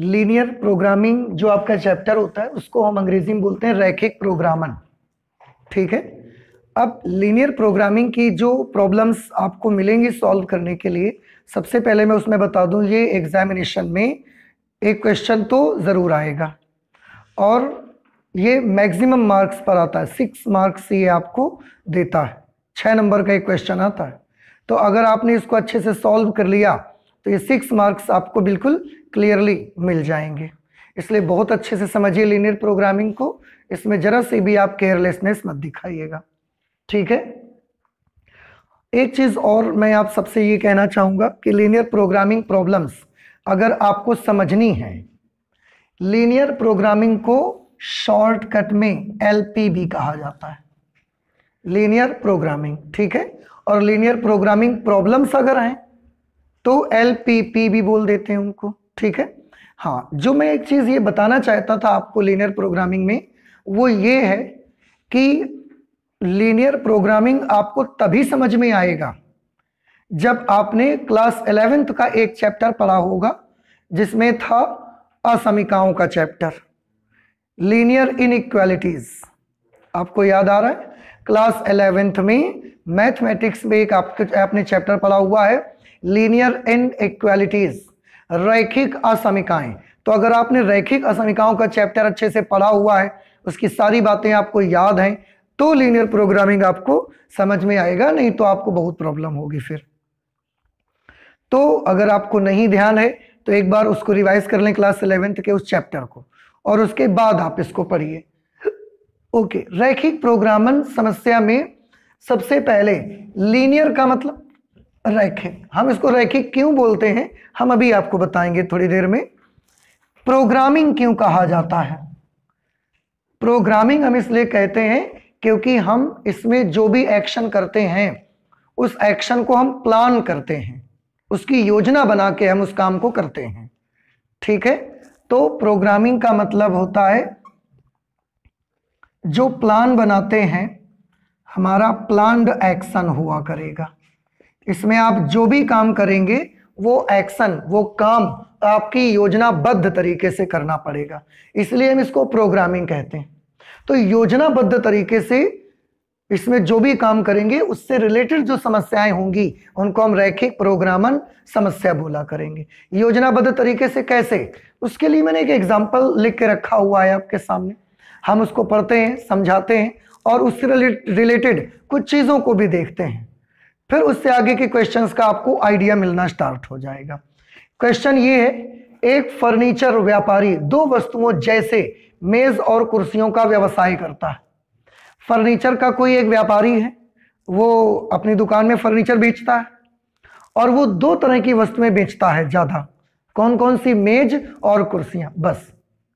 Linear programming जो आपका chapter होता है उसको हम अंग्रेजी में बोलते हैं रैखिक प्रोग्रामन ठीक है अब लीनियर प्रोग्रामिंग की जो प्रॉब्लम्स आपको मिलेंगी सॉल्व करने के लिए सबसे पहले मैं उसमें बता दूं ये एग्जामिनेशन में एक क्वेश्चन तो ज़रूर आएगा और ये मैक्सिमम मार्क्स पर आता है सिक्स मार्क्स ये आपको देता है छः नंबर का एक क्वेश्चन आता है तो अगर आपने इसको अच्छे से सॉल्व कर लिया तो ये सिक्स मार्क्स आपको बिल्कुल क्लियरली मिल जाएंगे इसलिए बहुत अच्छे से समझिए लीनियर प्रोग्रामिंग को इसमें जरा सी भी आप केयरलेसनेस मत दिखाइएगा ठीक है एक चीज़ और मैं आप सबसे ये कहना चाहूंगा कि लीनियर प्रोग्रामिंग प्रॉब्लम्स अगर आपको समझनी है लीनियर प्रोग्रामिंग को शॉर्टकट में एल भी कहा जाता है लीनियर प्रोग्रामिंग ठीक है और लीनियर प्रोग्रामिंग प्रॉब्लम्स अगर हैं तो एल पी पी भी बोल देते हैं उनको ठीक है हाँ जो मैं एक चीज़ ये बताना चाहता था आपको लीनियर प्रोग्रामिंग में वो ये है कि लीनियर प्रोग्रामिंग आपको तभी समझ में आएगा जब आपने क्लास एलेवेंथ का एक चैप्टर पढ़ा होगा जिसमें था असमिकाओं का चैप्टर लीनियर इनक्वालिटीज आपको याद आ रहा है क्लास एलेवेंथ में मैथमेटिक्स में एक आपके आपने चैप्टर पढ़ा हुआ है लीनियर एंड इक्वालिटीज रैखिक असमिकाएं तो अगर आपने रैखिक असमिकाओं का चैप्टर अच्छे से पढ़ा हुआ है उसकी सारी बातें आपको याद हैं तो लीनियर प्रोग्रामिंग आपको समझ में आएगा नहीं तो आपको बहुत प्रॉब्लम होगी फिर तो अगर आपको नहीं ध्यान है तो एक बार उसको रिवाइज कर लें क्लास इलेवेंथ के उस चैप्टर को और उसके बाद आप इसको पढ़िए ओके रैखिक प्रोग्रामन समस्या में सबसे पहले लीनियर का मतलब रैखिक हम इसको रैखिक क्यों बोलते हैं हम अभी आपको बताएंगे थोड़ी देर में प्रोग्रामिंग क्यों कहा जाता है प्रोग्रामिंग हम इसलिए कहते हैं क्योंकि हम इसमें जो भी एक्शन करते हैं उस एक्शन को हम प्लान करते हैं उसकी योजना बना के हम उस काम को करते हैं ठीक है तो प्रोग्रामिंग का मतलब होता है जो प्लान बनाते हैं हमारा प्लान्ड एक्शन हुआ करेगा इसमें आप जो भी काम करेंगे वो एक्शन वो काम आपकी योजनाबद्ध तरीके से करना पड़ेगा इसलिए हम इसको प्रोग्रामिंग कहते हैं तो योजनाबद्ध तरीके से इसमें जो भी काम करेंगे उससे रिलेटेड जो समस्याएं होंगी उनको हम रैखिक प्रोग्रामन समस्या बोला करेंगे योजनाबद्ध तरीके से कैसे उसके लिए मैंने एक एग्जाम्पल लिख के रखा हुआ है आपके सामने हम उसको पढ़ते हैं समझाते हैं और उससे रिलेटेड कुछ चीज़ों को भी देखते हैं फिर उससे आगे के क्वेश्चन का आपको आइडिया मिलना स्टार्ट हो जाएगा क्वेश्चन ये है एक फर्नीचर व्यापारी दो वस्तुओं जैसे मेज और कुर्सियों का व्यवसाय करता है फर्नीचर का कोई एक व्यापारी है वो अपनी दुकान में फर्नीचर बेचता है और वो दो तरह की वस्तुएं बेचता है ज़्यादा कौन कौन सी मेज और कुर्सियां बस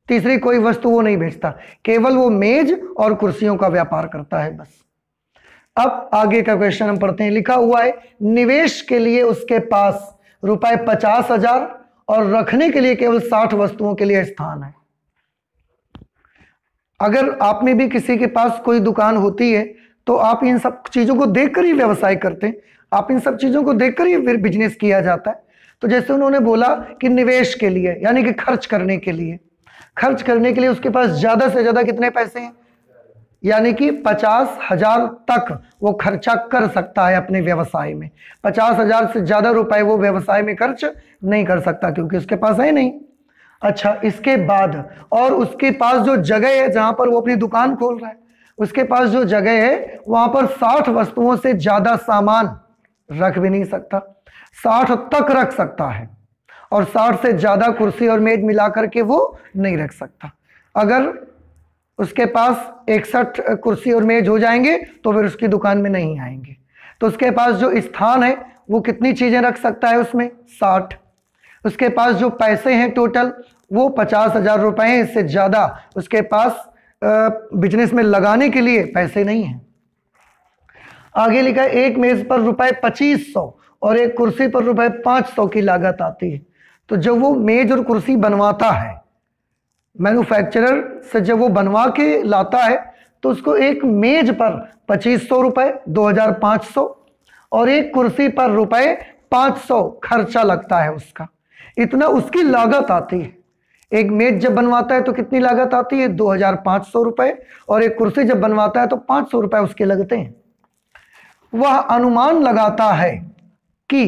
तीसरी कोई वस्तु वो नहीं बेचता केवल वो मेज और कुर्सियों का व्यापार करता है बस अब आगे का क्वेश्चन हम पढ़ते हैं लिखा हुआ है निवेश के लिए उसके पास रुपए पचास हजार और रखने के लिए केवल साठ वस्तुओं के लिए स्थान है अगर आप में भी किसी के पास कोई दुकान होती है तो आप इन सब चीज़ों को देखकर ही व्यवसाय करते हैं आप इन सब चीज़ों को देखकर ही फिर बिजनेस किया जाता है तो जैसे उन्होंने बोला कि निवेश के लिए यानी कि खर्च करने के लिए खर्च करने के लिए उसके पास ज़्यादा से ज़्यादा कितने पैसे हैं यानी कि पचास हजार तक वो खर्चा कर सकता है अपने व्यवसाय में पचास हजार से ज़्यादा रुपए वो व्यवसाय में खर्च नहीं कर सकता क्योंकि उसके पास है नहीं अच्छा इसके बाद और उसके पास जो जगह है जहां पर वो अपनी दुकान खोल रहा है उसके पास जो जगह है वहां पर साठ वस्तुओं से ज़्यादा सामान रख भी नहीं सकता साठ तक रख सकता है और साठ से ज़्यादा कुर्सी और मेज मिला करके वो नहीं रख सकता अगर उसके पास इकसठ कुर्सी और मेज हो जाएंगे तो फिर उसकी दुकान में नहीं आएंगे तो उसके पास जो स्थान है वो कितनी चीज़ें रख सकता है उसमें साठ उसके पास जो पैसे हैं टोटल वो पचास हज़ार रुपये हैं इससे ज़्यादा उसके पास बिजनेस में लगाने के लिए पैसे नहीं हैं आगे लिखा है एक मेज़ पर रुपए पच्चीस सौ और एक कुर्सी पर रुपए पाँच सौ की लागत आती है तो जब वो मेज और कुर्सी बनवाता है मैन्युफैक्चरर से जब वो बनवा के लाता है तो उसको एक मेज पर पच्चीस सौ रुपये दो हजार पांच सौ और एक कुर्सी पर रुपए पांच सौ खर्चा लगता है उसका इतना उसकी लागत आती है एक मेज जब बनवाता है तो कितनी लागत आती है दो हजार पांच सौ रुपए और एक कुर्सी जब बनवाता है तो पांच सौ रुपए उसके लगते हैं वह अनुमान लगाता है कि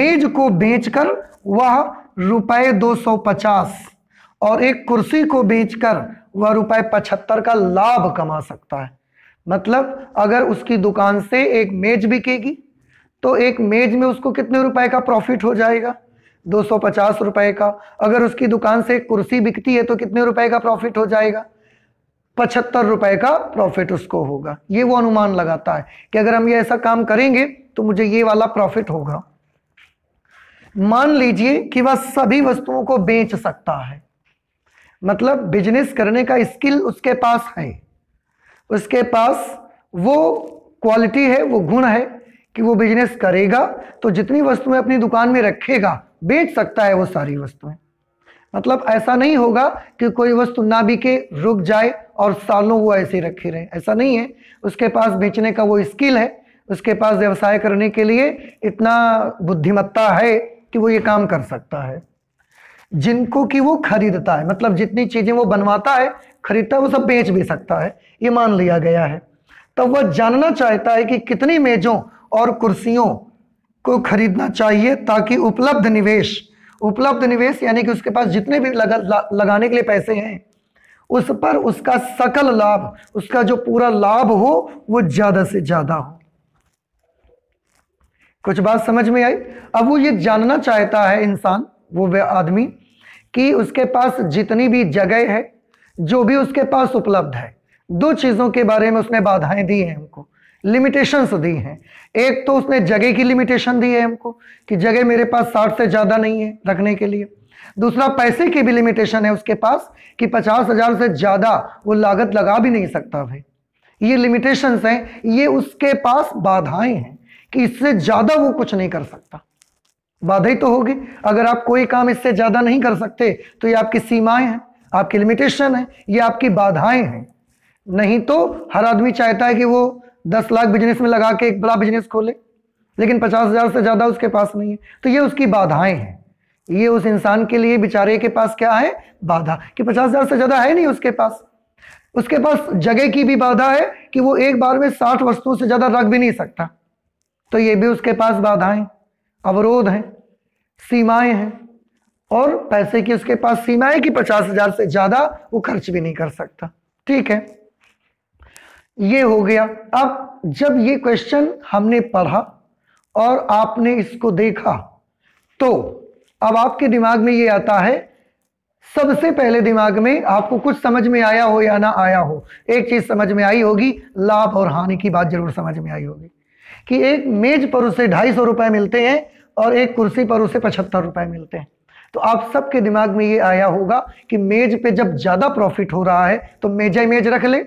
मेज को बेचकर वह रुपए दो सौ पचास और एक कुर्सी को बेचकर वह रुपए पचहत्तर का लाभ कमा सकता है मतलब अगर उसकी दुकान से एक मेज बिकेगी तो एक मेज में उसको कितने रुपए का प्रॉफिट हो जाएगा दो सौ पचास रुपए का अगर उसकी दुकान से एक कुर्सी बिकती है तो कितने रुपए का प्रॉफिट हो जाएगा पचहत्तर रुपए का प्रॉफिट उसको होगा ये वो अनुमान लगाता है कि अगर हम ये ऐसा काम करेंगे तो मुझे ये वाला प्रॉफिट होगा मान लीजिए कि वह सभी वस्तुओं को बेच सकता है मतलब बिजनेस करने का स्किल उसके पास है उसके पास वो क्वालिटी है वो गुण है कि वो बिजनेस करेगा तो जितनी वस्तुएं अपनी दुकान में रखेगा बेच सकता है वो सारी वस्तुएं मतलब ऐसा नहीं होगा कि कोई वस्तु ना बिके रुक जाए और सालों वो ऐसे रखे रहे ऐसा नहीं है उसके पास बेचने का वो स्किल है उसके पास व्यवसाय करने के लिए इतना बुद्धिमत्ता है कि वो ये काम कर सकता है जिनको कि वो खरीदता है मतलब जितनी चीजें वो बनवाता है खरीदता है वो सब बेच भी सकता है ये मान लिया गया है तब वह जानना चाहता है कि कितनी मेजों और कुर्सियों को खरीदना चाहिए ताकि उपलब्ध निवेश उपलब्ध निवेश यानी कि उसके पास जितने भी लगा, लगा लगाने के लिए पैसे हैं उस पर उसका सकल लाभ उसका जो पूरा लाभ हो वो ज्यादा से ज्यादा हो कुछ बात समझ में आई अब वो ये जानना चाहता है इंसान वो वे आदमी कि उसके पास जितनी भी जगह है जो भी उसके पास उपलब्ध है दो चीज़ों के बारे में उसने बाधाएं दी हैं हमको लिमिटेशंस दी हैं एक तो उसने जगह की लिमिटेशन दी है हमको कि जगह मेरे पास साठ से ज़्यादा नहीं है रखने के लिए दूसरा पैसे की भी लिमिटेशन है उसके पास कि पचास हज़ार से ज़्यादा वो लागत लगा भी नहीं सकता भाई ये लिमिटेशंस हैं ये उसके पास बाधाएं हैं कि इससे ज़्यादा वो कुछ नहीं कर सकता बाधा ही तो होगी अगर आप कोई काम इससे ज्यादा नहीं कर सकते तो ये आपकी सीमाएं हैं आपकी लिमिटेशन है ये आपकी बाधाएं हैं नहीं तो हर आदमी चाहता है कि वो दस लाख बिजनेस में लगा के एक बड़ा बिजनेस खोले लेकिन पचास हजार से ज्यादा उसके पास नहीं है तो ये उसकी बाधाएं हैं ये उस इंसान के लिए बेचारे के पास क्या है बाधा कि पचास हजार से ज्यादा है नहीं उसके पास उसके पास जगह की भी बाधा है कि वो एक बार में साठ वस्तुओं से ज्यादा रख भी नहीं सकता तो ये भी उसके पास बाधाएं अवरोध हैं सीमाएं हैं और पैसे की उसके पास सीमाएं कि पचास हजार से ज्यादा वो खर्च भी नहीं कर सकता ठीक है ये हो गया अब जब ये क्वेश्चन हमने पढ़ा और आपने इसको देखा तो अब आपके दिमाग में ये आता है सबसे पहले दिमाग में आपको कुछ समझ में आया हो या ना आया हो एक चीज समझ में आई होगी लाभ और हानि की बात जरूर समझ में आई होगी कि एक मेज पर उसे ढाई सौ रुपए मिलते हैं और एक कुर्सी पर उसे पचहत्तर रुपए मिलते हैं तो आप सबके दिमाग में ये आया होगा कि मेज पे जब ज़्यादा प्रॉफिट हो रहा है तो मेजा ही मेज रख ले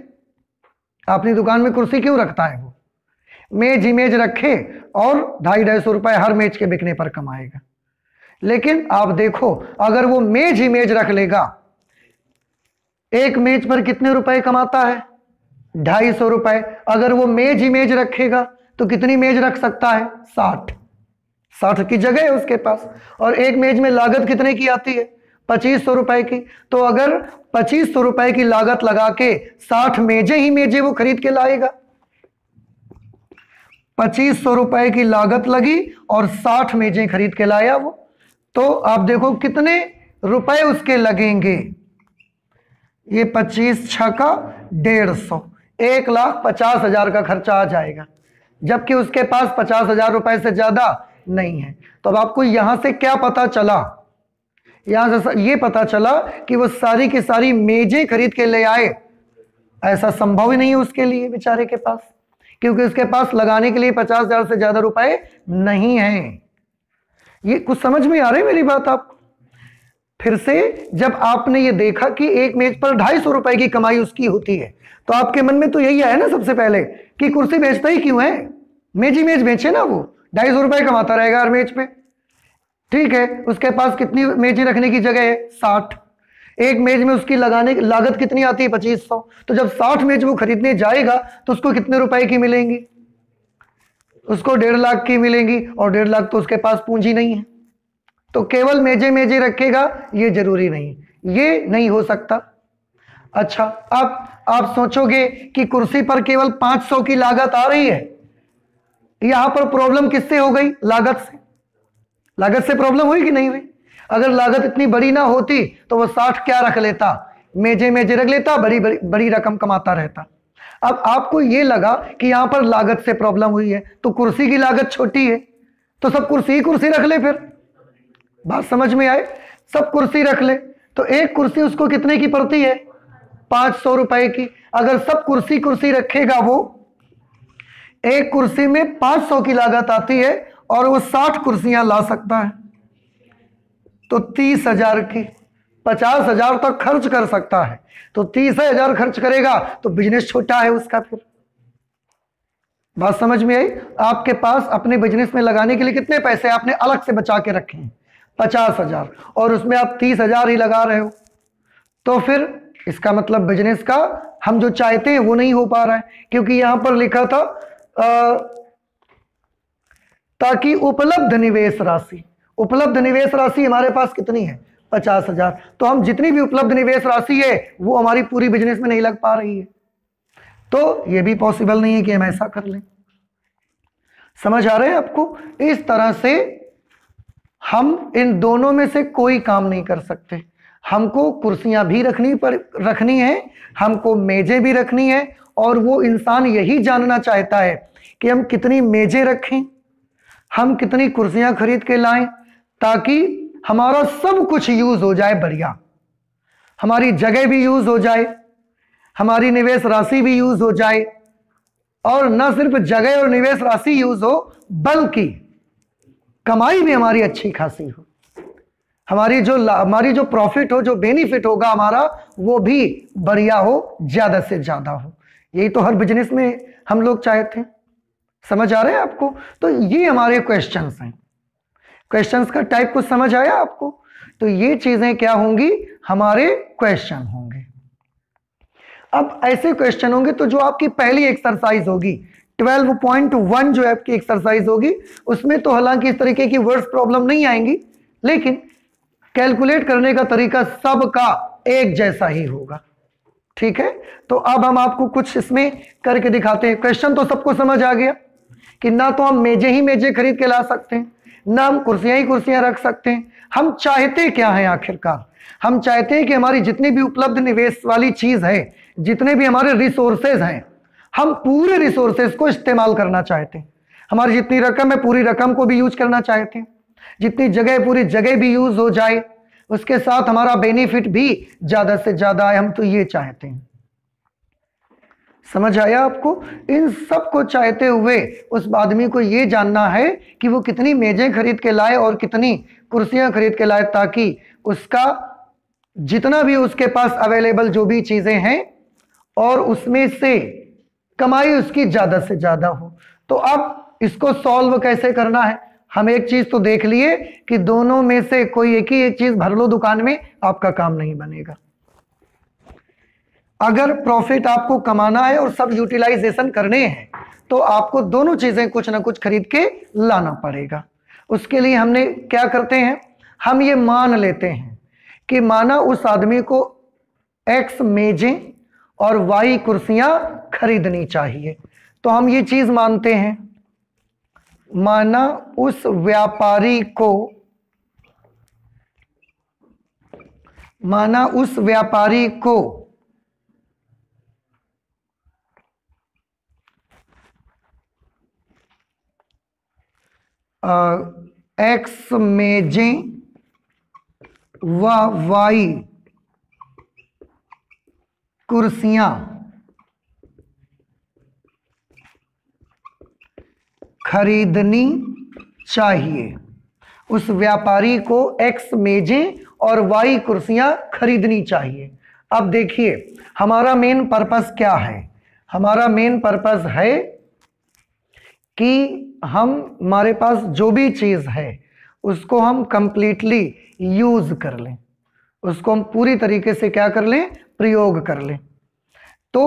अपनी दुकान में कुर्सी क्यों रखता है वो मेज ही मेज रखे और ढाई ढाई सौ रुपए हर मेज के बिकने पर कमाएगा लेकिन आप देखो अगर वो मेज ही मेज रख लेगा एक मेज पर कितने रुपए कमाता है ढाई सौ रुपए अगर वो मेज ही मेज रखेगा तो कितनी मेज रख सकता है साठ साठ की जगह है उसके पास और एक मेज में लागत कितने की आती है पच्चीस सौ रुपए की तो अगर पच्चीस सौ रुपए की लागत लगा के साठ मेजे ही मेजे वो खरीद के लाएगा पच्चीस सौ रुपए की लागत लगी और साठ मेजे खरीद के लाया वो तो आप देखो कितने रुपए उसके लगेंगे ये पच्चीस छ का डेढ़ सौ एक लाख पचास हजार का खर्चा आ जाएगा जबकि उसके पास पचास हजार रुपए से ज्यादा नहीं है तो अब आपको यहां से क्या पता चला यहां से ये पता चला कि वो सारी की सारी मेजे खरीद के ले आए ऐसा संभव ही नहीं है उसके लिए बेचारे के पास क्योंकि उसके पास लगाने के लिए पचास हजार से ज्यादा रुपए नहीं है ये कुछ समझ में आ रही मेरी बात आपको फिर से जब आपने ये देखा कि एक मेज पर ढाई सौ रुपए की कमाई उसकी होती है तो आपके मन में तो यही आया ना सबसे पहले कि कुर्सी बेचता ही क्यों है मेज ही मेज बेचे ना वो ढाई सौ रुपए कमाता रहेगा हर मेज पे ठीक है उसके पास कितनी मेजी रखने की जगह है साठ एक मेज में उसकी लगाने की लागत कितनी आती है पच्चीस सौ तो जब साठ मेज वो खरीदने जाएगा तो उसको कितने रुपए की मिलेंगी उसको डेढ़ लाख की मिलेंगी और डेढ़ लाख तो उसके पास पूंजी नहीं है तो केवल मेजे मेजे रखेगा ये जरूरी नहीं ये नहीं हो सकता अच्छा अब आप सोचोगे कि कुर्सी पर केवल 500 की लागत आ रही है यहां पर प्रॉब्लम किससे हो गई लागत से लागत से प्रॉब्लम हुई कि नहीं हुई अगर लागत इतनी बड़ी ना होती तो वो साठ क्या रख लेता मेजे मेजे रख लेता बड़ी बड़ी बड़ी रकम कमाता रहता अब आपको ये लगा कि यहां पर लागत से प्रॉब्लम हुई है तो कुर्सी की लागत छोटी है तो सब कुर्सी ही कुर्सी रख ले फिर बात समझ में आए सब कुर्सी रख ले तो एक कुर्सी उसको कितने की पड़ती है पांच सौ रुपए की अगर सब कुर्सी कुर्सी रखेगा वो एक कुर्सी में पांच सौ की लागत आती है और वो साठ कुर्सियां ला सकता है तो तीस हजार की पचास हजार तक खर्च कर सकता है तो तीस हजार खर्च करेगा तो बिजनेस छोटा है उसका फिर बात समझ में आई आपके पास अपने बिजनेस में लगाने के लिए कितने पैसे आपने अलग से बचा के रखे हैं पचास हजार और उसमें आप तीस हजार ही लगा रहे हो तो फिर इसका मतलब बिजनेस का हम जो चाहते हैं वो नहीं हो पा रहा है क्योंकि यहां पर लिखा था आ, ताकि उपलब्ध निवेश राशि उपलब्ध निवेश राशि हमारे पास कितनी है पचास हजार तो हम जितनी भी उपलब्ध निवेश राशि है वो हमारी पूरी बिजनेस में नहीं लग पा रही है तो ये भी पॉसिबल नहीं है कि हम ऐसा कर लें समझ आ रहे हैं आपको इस तरह से हम इन दोनों में से कोई काम नहीं कर सकते हमको कुर्सियां भी रखनी पर रखनी है हमको मेजें भी रखनी है और वो इंसान यही जानना चाहता है कि हम कितनी मेजें रखें हम कितनी कुर्सियां खरीद के लाएं ताकि हमारा सब कुछ यूज़ हो जाए बढ़िया हमारी जगह भी यूज़ हो जाए हमारी निवेश राशि भी यूज़ हो जाए और न सिर्फ जगह और निवेश राशि यूज़ हो बल्कि कमाई भी हमारी अच्छी खासी हो हमारी जो हमारी जो प्रॉफिट हो जो बेनिफिट होगा हमारा वो भी बढ़िया हो ज़्यादा से ज़्यादा हो यही तो हर बिजनेस में हम लोग चाहे थे समझ आ रहे हैं आपको तो ये हमारे क्वेश्चन हैं क्वेश्चंस का टाइप कुछ समझ आया आपको तो ये चीज़ें क्या होंगी हमारे क्वेश्चन होंगे अब ऐसे क्वेश्चन होंगे तो जो आपकी पहली एक्सरसाइज होगी ट्वेल्व पॉइंट वन जो आपकी एक्सरसाइज होगी उसमें तो हालांकि इस तरीके की वर्ड्स प्रॉब्लम नहीं आएंगी लेकिन कैलकुलेट करने का तरीका सबका एक जैसा ही होगा ठीक है तो अब हम आपको कुछ इसमें करके दिखाते हैं क्वेश्चन तो सबको समझ आ गया कि ना तो हम मेजे ही मेजे खरीद के ला सकते हैं ना हम कुर्सियां ही कुर्सियां रख सकते हैं हम चाहते क्या है आखिरकार हम चाहते हैं कि हमारी जितनी भी उपलब्ध निवेश वाली चीज़ है जितने भी हमारे रिसोर्सेज हैं हम पूरे रिसोर्सेज को इस्तेमाल करना चाहते हैं हमारी जितनी रकम है पूरी रकम को भी यूज करना चाहते हैं जितनी जगह पूरी जगह भी यूज हो जाए उसके साथ हमारा बेनिफिट भी ज्यादा से ज्यादा आए हम तो ये चाहते हैं समझ आया आपको इन सब को चाहते हुए उस आदमी को ये जानना है कि वो कितनी मेजें खरीद के लाए और कितनी कुर्सियां खरीद के लाए ताकि उसका जितना भी उसके पास अवेलेबल जो भी चीज़ें हैं और उसमें से कमाई उसकी ज़्यादा से ज़्यादा हो तो अब इसको सॉल्व कैसे करना है हम एक चीज़ तो देख लिए कि दोनों में से कोई एक ही एक चीज़ भर लो दुकान में आपका काम नहीं बनेगा अगर प्रॉफिट आपको कमाना है और सब यूटिलाइजेशन करने हैं तो आपको दोनों चीज़ें कुछ ना कुछ खरीद के लाना पड़ेगा उसके लिए हमने क्या करते हैं हम ये मान लेते हैं कि माना उस आदमी को एक्स मेजें और वाही कुर्सियां खरीदनी चाहिए तो हम ये चीज मानते हैं माना उस व्यापारी को माना उस व्यापारी को आ, एक्स मेजें व वाई कुर्सियां खरीदनी चाहिए उस व्यापारी को एक्स मेजें और वाई कुर्सियां खरीदनी चाहिए अब देखिए हमारा मेन पर्पस क्या है हमारा मेन पर्पस है कि हम हमारे पास जो भी चीज़ है उसको हम कंप्लीटली यूज़ कर लें उसको हम पूरी तरीके से क्या कर लें प्रयोग कर लें तो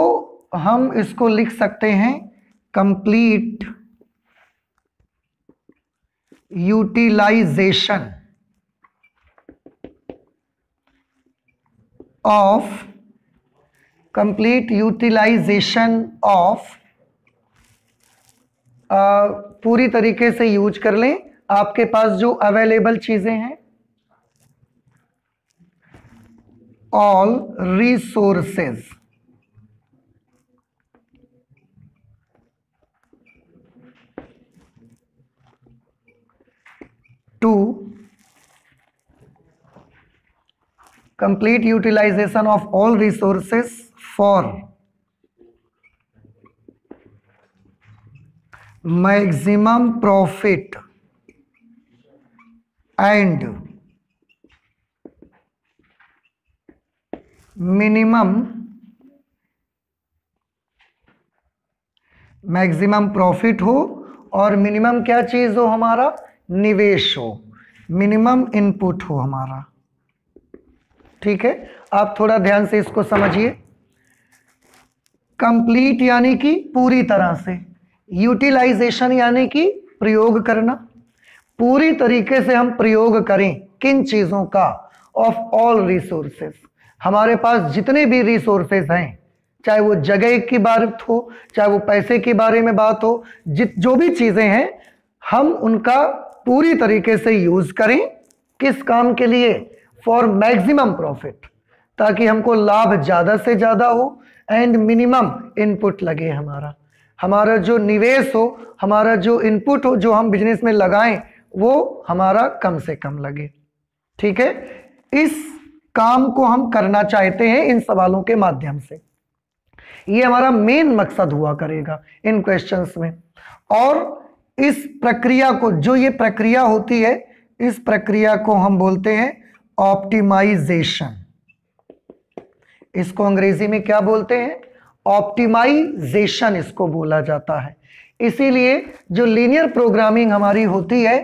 हम इसको लिख सकते हैं complete utilization of complete utilization of पूरी तरीके से यूज कर लें आपके पास जो अवेलेबल चीज़ें हैं all resources. to complete utilization of all resources for maximum profit and minimum maximum profit हो और मिनिमम क्या चीज़ हो हमारा निवेश हो मिनिमम इनपुट हो हमारा ठीक है आप थोड़ा ध्यान से इसको समझिए कंप्लीट यानी कि पूरी तरह से यूटिलाइजेशन यानी कि प्रयोग करना पूरी तरीके से हम प्रयोग करें किन चीज़ों का ऑफ ऑल रिसोर्सेस हमारे पास जितने भी रिसोर्सेज हैं चाहे वो जगह की बात हो चाहे वो पैसे के बारे में बात हो जित जो भी चीज़ें हैं हम उनका पूरी तरीके से यूज़ करें किस काम के लिए फॉर मैक्सिमम प्रॉफिट ताकि हमको लाभ ज़्यादा से ज़्यादा हो एंड मिनिमम इनपुट लगे हमारा हमारा जो निवेश हो हमारा जो इनपुट हो जो हम बिजनेस में लगाएं वो हमारा कम से कम लगे ठीक है इस काम को हम करना चाहते हैं इन सवालों के माध्यम से ये हमारा मेन मकसद हुआ करेगा इन क्वेश्चंस में और इस प्रक्रिया को जो ये प्रक्रिया होती है इस प्रक्रिया को हम बोलते हैं ऑप्टिमाइजेशन इसको अंग्रेजी में क्या बोलते हैं ऑप्टिमाइजेशन इसको बोला जाता है इसीलिए जो लीनियर प्रोग्रामिंग हमारी होती है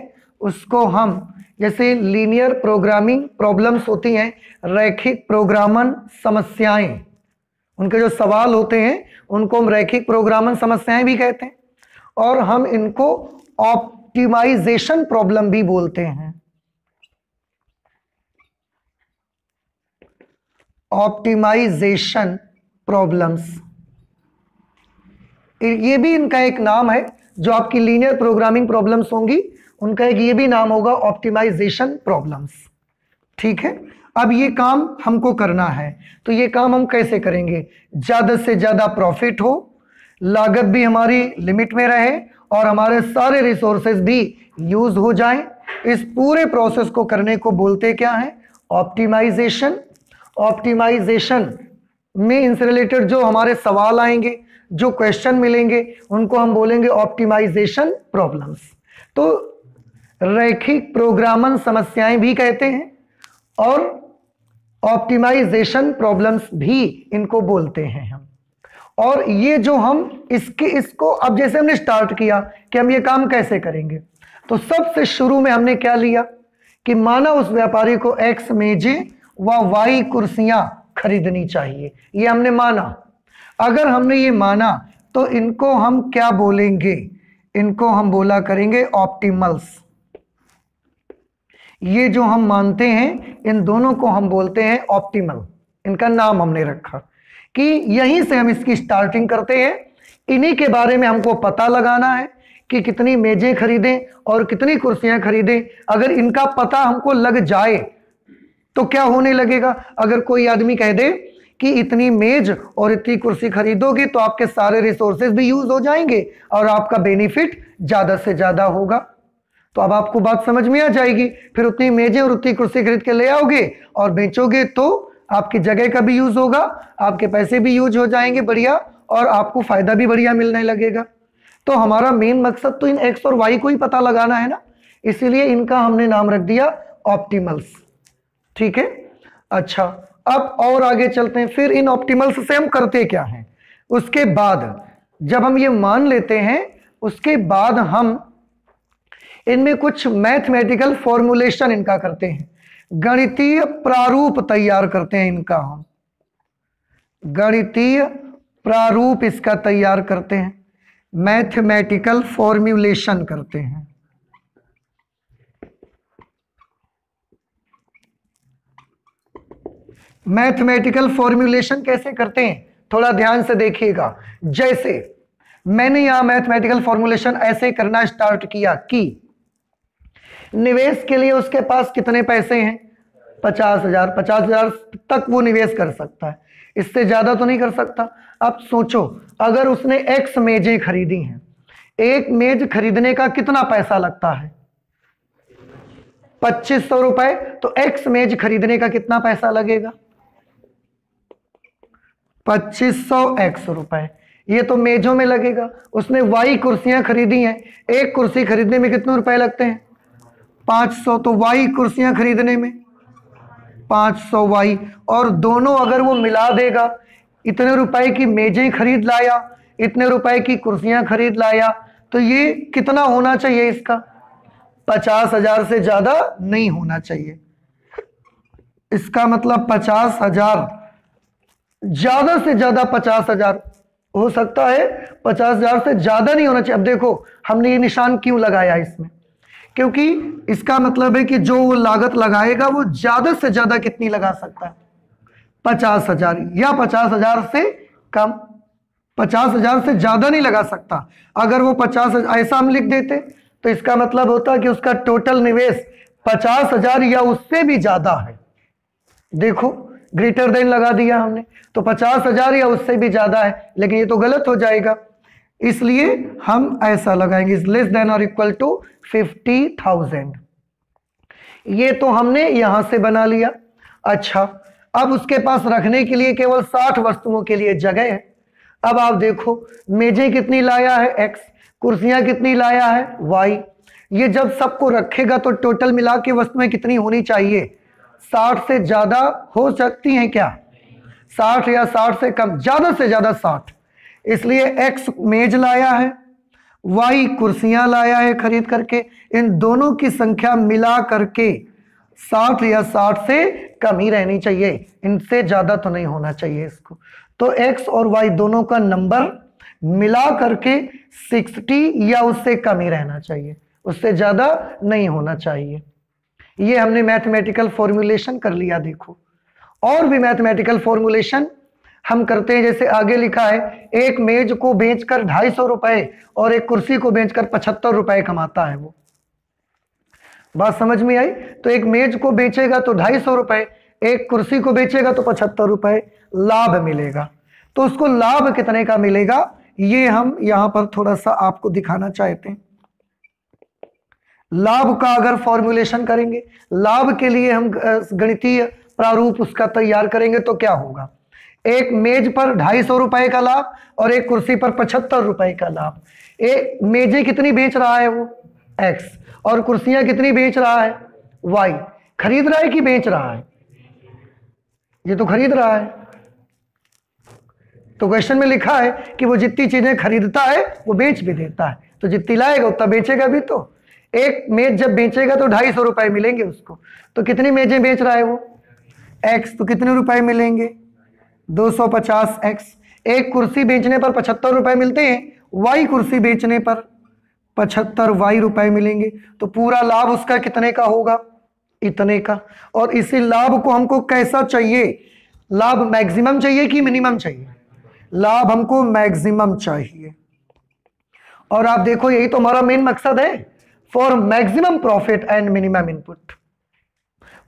उसको हम जैसे लीनियर प्रोग्रामिंग प्रॉब्लम्स होती हैं रैखिक प्रोग्रामन समस्याएं उनके जो सवाल होते हैं उनको हम रैखिक प्रोग्रामन समस्याएं भी कहते हैं और हम इनको ऑप्टिमाइजेशन प्रॉब्लम भी बोलते हैं ऑप्टिमाइजेशन प्रॉब्लम्स ये भी इनका एक नाम है जो आपकी लीनियर प्रोग्रामिंग प्रॉब्लम्स होंगी उनका एक ये भी नाम होगा ऑप्टिमाइजेशन प्रॉब्लम्स ठीक है अब ये काम हमको करना है तो ये काम हम कैसे करेंगे ज़्यादा से ज़्यादा प्रॉफिट हो लागत भी हमारी लिमिट में रहे और हमारे सारे रिसोर्सेज भी यूज हो जाएं इस पूरे प्रोसेस को करने को बोलते क्या है ऑप्टिमाइजेशन ऑप्टिमाइजेशन में इनसे रिलेटेड जो हमारे सवाल आएंगे जो क्वेश्चन मिलेंगे उनको हम बोलेंगे ऑप्टिमाइजेशन प्रॉब्लम्स तो रैखिक प्रोग्रामन समस्याएं भी कहते हैं और ऑप्टिमाइजेशन प्रॉब्लम्स भी इनको बोलते हैं हम और ये जो हम इसके इसको अब जैसे हमने स्टार्ट किया कि हम ये काम कैसे करेंगे तो सबसे शुरू में हमने क्या लिया कि माना उस व्यापारी को एक्स मेजे व वाई कुर्सियां खरीदनी चाहिए ये हमने माना अगर हमने ये माना तो इनको हम क्या बोलेंगे इनको हम बोला करेंगे ऑप्टिमल्स ये जो हम मानते हैं इन दोनों को हम बोलते हैं ऑप्टिमल इनका नाम हमने रखा कि यहीं से हम इसकी स्टार्टिंग करते हैं इन्हीं के बारे में हमको पता लगाना है कि कितनी मेजें खरीदें और कितनी कुर्सियां खरीदें अगर इनका पता हमको लग जाए तो क्या होने लगेगा अगर कोई आदमी कह दे कि इतनी मेज और इतनी कुर्सी खरीदोगे तो आपके सारे रिसोर्सेज भी यूज हो जाएंगे और आपका बेनिफिट ज़्यादा से ज़्यादा होगा तो अब आपको बात समझ में आ जाएगी फिर उतनी मेजें और उतनी कुर्सी खरीद के ले आओगे और बेचोगे तो आपकी जगह का भी यूज होगा आपके पैसे भी यूज हो जाएंगे बढ़िया और आपको फायदा भी बढ़िया मिलने लगेगा तो हमारा मेन मकसद तो इन एक्स और वाई को ही पता लगाना है ना इसीलिए इनका हमने नाम रख दिया ऑप्टीमल्स ठीक है अच्छा अब और आगे चलते हैं फिर इन ऑप्टीमल्स से हम करते क्या हैं उसके बाद जब हम ये मान लेते हैं उसके बाद हम इनमें कुछ मैथमेटिकल फॉर्मुलेशन इनका करते हैं गणितीय प्रारूप तैयार करते हैं इनका हम गणितीय प्रारूप इसका तैयार करते हैं मैथमेटिकल फॉर्मुलेशन करते हैं मैथमेटिकल फॉर्मुलेशन कैसे करते हैं थोड़ा ध्यान से देखिएगा जैसे मैंने यहां मैथमेटिकल फॉर्मुलेशन ऐसे करना स्टार्ट किया कि निवेश के लिए उसके पास कितने पैसे हैं पचास हजार पचास हजार तक वो निवेश कर सकता है इससे ज़्यादा तो नहीं कर सकता अब सोचो अगर उसने एक्स मेजें खरीदी हैं एक मेज खरीदने का कितना पैसा लगता है पच्चीस सौ रुपए तो एक्स मेज खरीदने का कितना पैसा लगेगा पच्चीस सौ एक्स रुपए ये तो मेजों में लगेगा उसने वाई कुर्सियां खरीदी हैं एक कुर्सी खरीदने में कितने रुपए लगते हैं पाँच सौ तो वाई कुर्सियां खरीदने में पांच सौ वाई और दोनों अगर वो मिला देगा इतने रुपए की मेजें खरीद लाया इतने रुपए की कुर्सियां खरीद लाया तो ये कितना होना चाहिए इसका पचास हजार से ज्यादा नहीं होना चाहिए इसका मतलब पचास हजार ज्यादा से ज्यादा पचास हजार हो सकता है पचास हजार से ज्यादा नहीं होना चाहिए अब देखो हमने ये निशान क्यों लगाया इसमें क्योंकि इसका मतलब है कि जो वो लागत लगाएगा वो ज़्यादा से ज़्यादा कितनी लगा सकता है पचास हजार या पचास हजार से कम पचास हजार से ज़्यादा नहीं लगा सकता अगर वो पचास ऐसा हम लिख देते तो इसका मतलब होता कि उसका टोटल निवेश पचास हजार या उससे भी ज़्यादा है देखो ग्रेटर देन लगा दिया हमने तो पचास हजार या उससे भी ज़्यादा है लेकिन ये तो गलत हो जाएगा इसलिए हम ऐसा लगाएंगे लेस देन और इक्वल टू फिफ्टी थाउजेंड ये तो हमने यहां से बना लिया अच्छा अब उसके पास रखने के लिए केवल साठ वस्तुओं के लिए जगह है अब आप देखो मेजे कितनी लाया है एक्स कुर्सियां कितनी लाया है वाई ये जब सबको रखेगा तो टोटल मिला के वस्तुएं कितनी होनी चाहिए साठ से ज्यादा हो सकती हैं क्या साठ या साठ से कम ज्यादा से ज्यादा साठ इसलिए एक्स मेज लाया है वाई कुर्सियां लाया है खरीद करके इन दोनों की संख्या मिला करके साठ या साठ से कम ही रहनी चाहिए इनसे ज़्यादा तो नहीं होना चाहिए इसको तो एक्स और वाई दोनों का नंबर मिला करके सिक्सटी या उससे कम ही रहना चाहिए उससे ज़्यादा नहीं होना चाहिए ये हमने मैथमेटिकल फॉर्मुलेशन कर लिया देखो और भी मैथमेटिकल फॉर्मुलेशन हम करते हैं जैसे आगे लिखा है एक मेज को बेचकर ढाई सौ रुपए और एक कुर्सी को बेचकर पचहत्तर रुपए कमाता है वो बात समझ में आई तो एक मेज को बेचेगा तो ढाई सौ रुपए एक कुर्सी को बेचेगा तो पचहत्तर रुपए लाभ मिलेगा तो उसको लाभ कितने का मिलेगा ये हम यहां पर थोड़ा सा आपको दिखाना चाहते हैं लाभ का अगर फॉर्मुलेशन करेंगे लाभ के लिए हम गणितीय प्रारूप उसका तैयार करेंगे तो क्या होगा एक मेज पर ढाई सौ रुपए का लाभ और एक कुर्सी पर पचहत्तर रुपए का लाभ एक मेजे कितनी बेच रहा है वो एक्स और कुर्सियां कितनी बेच रहा है वाई खरीद रहा है कि बेच रहा है ये तो खरीद रहा है तो क्वेश्चन में लिखा है कि वो जितनी चीजें खरीदता है वो बेच भी देता है तो जितनी लाएगा उतना बेचेगा भी तो एक मेज जब बेचेगा तो ढाई सौ रुपए मिलेंगे उसको तो कितनी मेजें बेच रहा है वो एक्स तो कितने रुपए मिलेंगे दो सौ पचास एक्स एक कुर्सी बेचने पर पचहत्तर रुपए मिलते हैं वाई कुर्सी बेचने पर पचहत्तर वाई रुपए मिलेंगे तो पूरा लाभ उसका कितने का होगा इतने का और इसी लाभ को हमको कैसा चाहिए लाभ मैक्सिमम चाहिए कि मिनिमम चाहिए लाभ हमको मैक्सिमम चाहिए और आप देखो यही तो हमारा मेन मकसद है for maximum profit and minimum input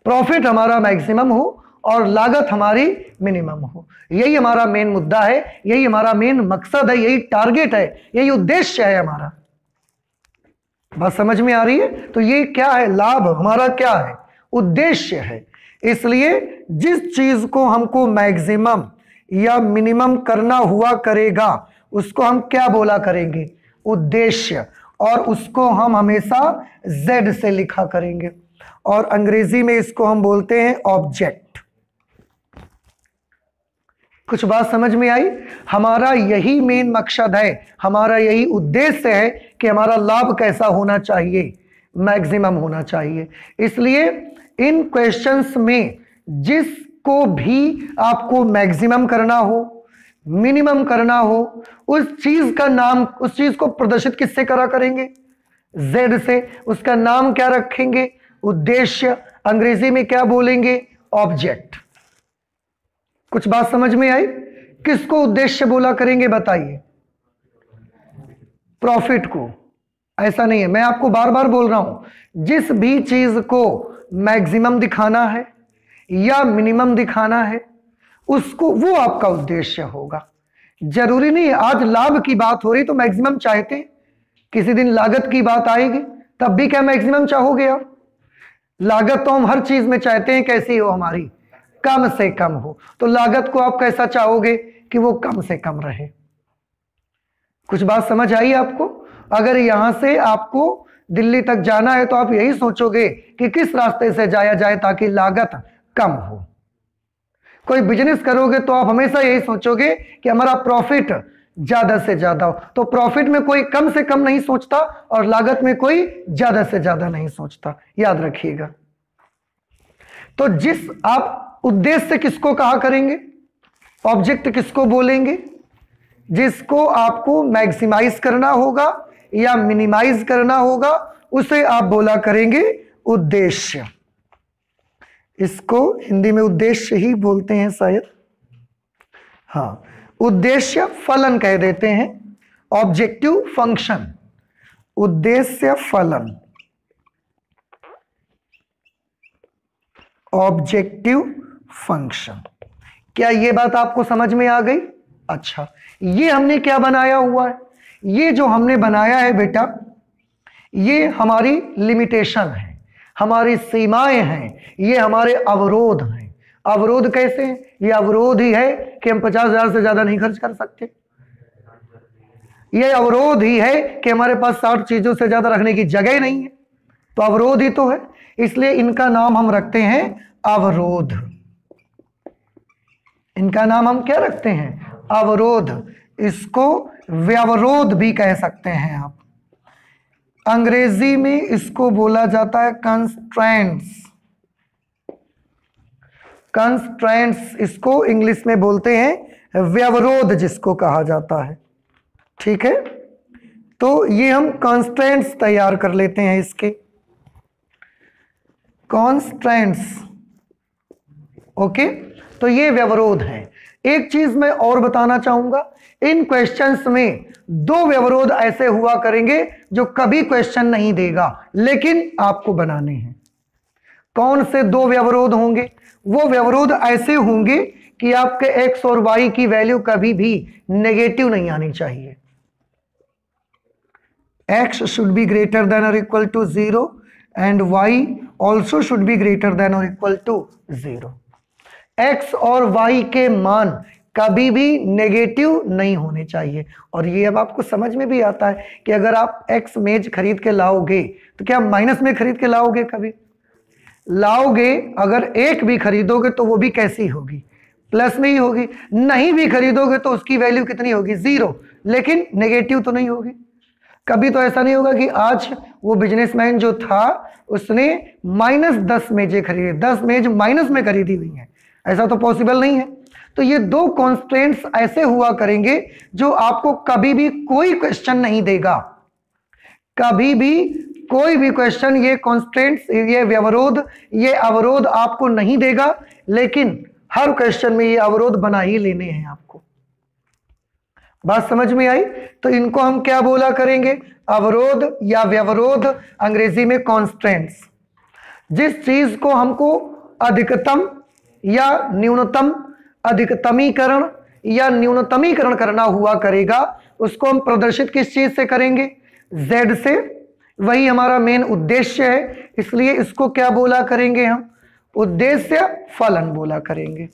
profit हमारा मैक्सिमम हो और लागत हमारी मिनिमम हो यही हमारा मेन मुद्दा है यही हमारा मेन मकसद है यही टारगेट है यही उद्देश्य है हमारा बात समझ में आ रही है तो ये क्या है लाभ हमारा क्या है उद्देश्य है इसलिए जिस चीज को हमको मैक्सिमम या मिनिमम करना हुआ करेगा उसको हम क्या बोला करेंगे उद्देश्य और उसको हम हमेशा जेड से लिखा करेंगे और अंग्रेजी में इसको हम बोलते हैं ऑब्जेक्ट कुछ बात समझ में आई हमारा यही मेन मकसद है हमारा यही उद्देश्य है कि हमारा लाभ कैसा होना चाहिए मैक्सिमम होना चाहिए इसलिए इन क्वेश्चंस में जिसको भी आपको मैक्सिमम करना हो मिनिमम करना हो उस चीज का नाम उस चीज को प्रदर्शित किससे करा करेंगे जेड से उसका नाम क्या रखेंगे उद्देश्य अंग्रेजी में क्या बोलेंगे ऑब्जेक्ट कुछ बात समझ में आई किसको उद्देश्य बोला करेंगे बताइए प्रॉफिट को ऐसा नहीं है मैं आपको बार बार बोल रहा हूं जिस भी चीज को मैक्सिमम दिखाना है या मिनिमम दिखाना है उसको वो आपका उद्देश्य होगा जरूरी नहीं आज लाभ की बात हो रही तो मैक्सिमम चाहते हैं किसी दिन लागत की बात आएगी तब भी क्या मैक्सिमम चाहोगे आप लागत तो हम हर चीज में चाहते हैं कैसी हो हमारी कम से कम हो तो लागत को आप कैसा चाहोगे कि वो कम से कम रहे कुछ बात समझ आई आपको अगर यहां से आपको दिल्ली तक जाना है तो आप यही सोचोगे कि किस रास्ते से जाया जाए ताकि लागत कम हो कोई बिजनेस करोगे तो आप हमेशा यही सोचोगे कि हमारा प्रॉफिट ज्यादा से ज्यादा हो तो प्रॉफिट में कोई कम से कम नहीं सोचता और लागत में कोई ज्यादा से ज्यादा नहीं सोचता याद रखिएगा तो जिस आप उद्देश्य किसको कहा करेंगे ऑब्जेक्ट किसको बोलेंगे जिसको आपको मैक्सिमाइज करना होगा या मिनिमाइज करना होगा उसे आप बोला करेंगे उद्देश्य इसको हिंदी में उद्देश्य ही बोलते हैं शायद हाँ उद्देश्य फलन कह देते हैं ऑब्जेक्टिव फंक्शन उद्देश्य फलन ऑब्जेक्टिव फंक्शन क्या ये बात आपको समझ में आ गई अच्छा ये हमने क्या बनाया हुआ है ये जो हमने बनाया है बेटा ये हमारी लिमिटेशन है हमारी सीमाएं हैं ये हमारे अवरोध हैं अवरोध कैसे हैं ये अवरोध ही है कि हम पचास हजार से ज्यादा नहीं खर्च कर सकते ये अवरोध ही है कि हमारे पास साठ चीजों से ज्यादा रखने की जगह नहीं है तो अवरोध ही तो है इसलिए इनका नाम हम रखते हैं अवरोध इनका नाम हम क्या रखते हैं अवरोध इसको व्यवरोध भी कह सकते हैं आप अंग्रेजी में इसको बोला जाता है कंस्ट्रेंट्स कंस्ट्रेंट्स इसको इंग्लिश में बोलते हैं व्यवरोध जिसको कहा जाता है ठीक है तो ये हम कॉन्स्टेंट्स तैयार कर लेते हैं इसके कॉन्स्टेंट्स ओके okay? तो ये व्यवरोध है एक चीज मैं और बताना चाहूंगा इन क्वेश्चंस में दो व्यवरोध ऐसे हुआ करेंगे जो कभी क्वेश्चन नहीं देगा लेकिन आपको बनाने हैं कौन से दो व्यवरोध होंगे वो व्यवरोध ऐसे होंगे कि आपके एक्स और वाई की वैल्यू कभी भी नेगेटिव नहीं आनी चाहिए x should be greater than और equal to zero and y also should be greater than और इक्वल टू जीरो एक्स और वाई के मान कभी भी नेगेटिव नहीं होने चाहिए और ये अब आपको समझ में भी आता है कि अगर आप एक्स मेज खरीद के लाओगे तो क्या माइनस में खरीद के लाओगे कभी लाओगे अगर एक भी खरीदोगे तो वो भी कैसी होगी प्लस में ही होगी नहीं भी खरीदोगे तो उसकी वैल्यू कितनी होगी जीरो लेकिन नेगेटिव तो नहीं होगी कभी तो ऐसा नहीं होगा कि आज वो बिजनेसमैन जो था उसने माइनस दस मेजे खरीदे दस मेज माइनस में खरीदी हुई है ऐसा तो पॉसिबल नहीं है तो ये दो कॉन्स्टेंट्स ऐसे हुआ करेंगे जो आपको कभी भी कोई क्वेश्चन नहीं देगा कभी भी कोई भी क्वेश्चन ये कॉन्स्टेंट्स ये व्यवरोध ये अवरोध आपको नहीं देगा लेकिन हर क्वेश्चन में ये अवरोध बना ही लेने हैं आपको बात समझ में आई तो इनको हम क्या बोला करेंगे अवरोध या व्यवरोध अंग्रेजी में कॉन्स्टेंट्स जिस चीज को हमको अधिकतम या न्यूनतम अधिकतमीकरण या न्यूनतमीकरण करना हुआ करेगा उसको हम प्रदर्शित किस चीज से करेंगे z से वही हमारा मेन उद्देश्य है इसलिए इसको क्या बोला करेंगे हम उद्देश्य फलन बोला करेंगे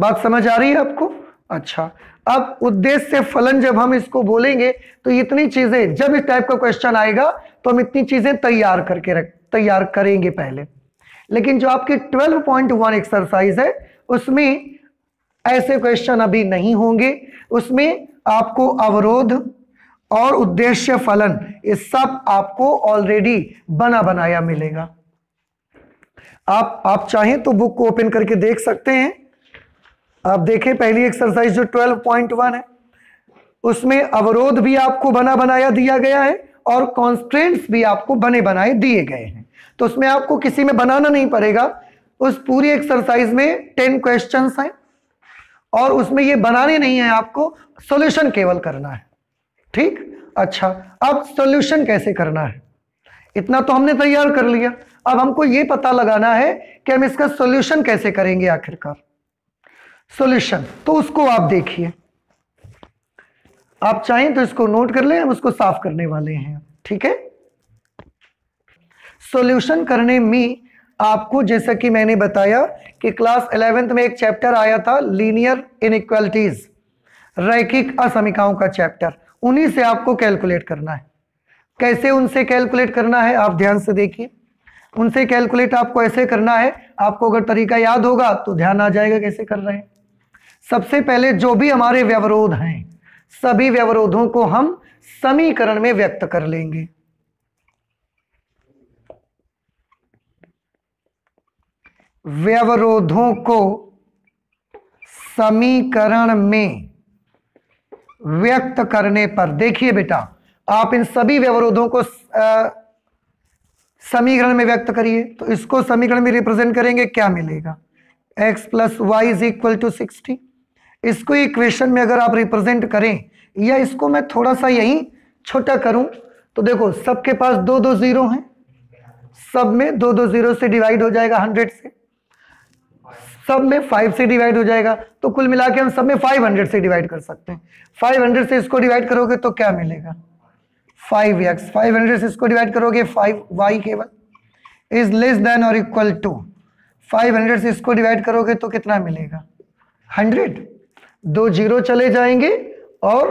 बात समझ आ रही है आपको अच्छा अब उद्देश्य फलन जब हम इसको बोलेंगे तो इतनी चीजें जब इस टाइप का क्वेश्चन आएगा तो हम इतनी चीजें तैयार करके रख तैयार करेंगे पहले लेकिन जो आपकी 12.1 एक्सरसाइज है उसमें ऐसे क्वेश्चन अभी नहीं होंगे उसमें आपको अवरोध और उद्देश्य फलन ये सब आपको ऑलरेडी बना बनाया मिलेगा आप आप चाहें तो बुक को ओपन करके देख सकते हैं आप देखें पहली एक्सरसाइज जो 12.1 है उसमें अवरोध भी आपको बना बनाया दिया गया है और कॉन्स्टेंट्स भी आपको बने बनाए दिए गए हैं तो उसमें आपको किसी में बनाना नहीं पड़ेगा उस पूरी एक्सरसाइज में टेन क्वेश्चन हैं और उसमें ये बनाने नहीं है आपको सॉल्यूशन केवल करना है ठीक अच्छा अब सॉल्यूशन कैसे करना है इतना तो हमने तैयार कर लिया अब हमको ये पता लगाना है कि हम इसका सॉल्यूशन कैसे करेंगे आखिरकार सॉल्यूशन तो उसको आप देखिए आप चाहें तो इसको नोट कर लें हम उसको साफ करने वाले हैं ठीक है सॉल्यूशन करने में आपको जैसा कि मैंने बताया कि क्लास एलेवेंथ में एक चैप्टर आया था लीनियर इनक्वालिटीज रैखिक असमिकाओं का चैप्टर उन्हीं से आपको कैलकुलेट करना है कैसे उनसे कैलकुलेट करना है आप ध्यान से देखिए उनसे कैलकुलेट आपको ऐसे करना है आपको अगर तरीका याद होगा तो ध्यान आ जाएगा कैसे कर रहे हैं सबसे पहले जो भी हमारे व्यवरोध हैं सभी व्यवरोधों को हम समीकरण में व्यक्त कर लेंगे व्यवरोधों को समीकरण में व्यक्त करने पर देखिए बेटा आप इन सभी व्यवरोधों को समीकरण में व्यक्त करिए तो इसको समीकरण में रिप्रेजेंट करेंगे क्या मिलेगा x plus y is equal to sixty इसको इक्वेशन में अगर आप रिप्रेजेंट करें या इसको मैं थोड़ा सा यही छोटा करूं तो देखो सबके पास दो दो जीरो हैं सब में दो दो जीरो से डिवाइड हो जाएगा हंड्रेड से सब में फाइव से डिवाइड हो जाएगा तो कुल मिला के हम सब में फाइव हंड्रेड से डिवाइड कर सकते हैं फाइव हंड्रेड से इसको डिवाइड करोगे तो क्या मिलेगा फाइव एक्स फाइव हंड्रेड से इसको डिवाइड करोगे फाइव वाई केवल इज लेस देन और इक्वल टू फाइव हंड्रेड से इसको डिवाइड करोगे तो कितना मिलेगा हंड्रेड दो जीरो चले जाएंगे और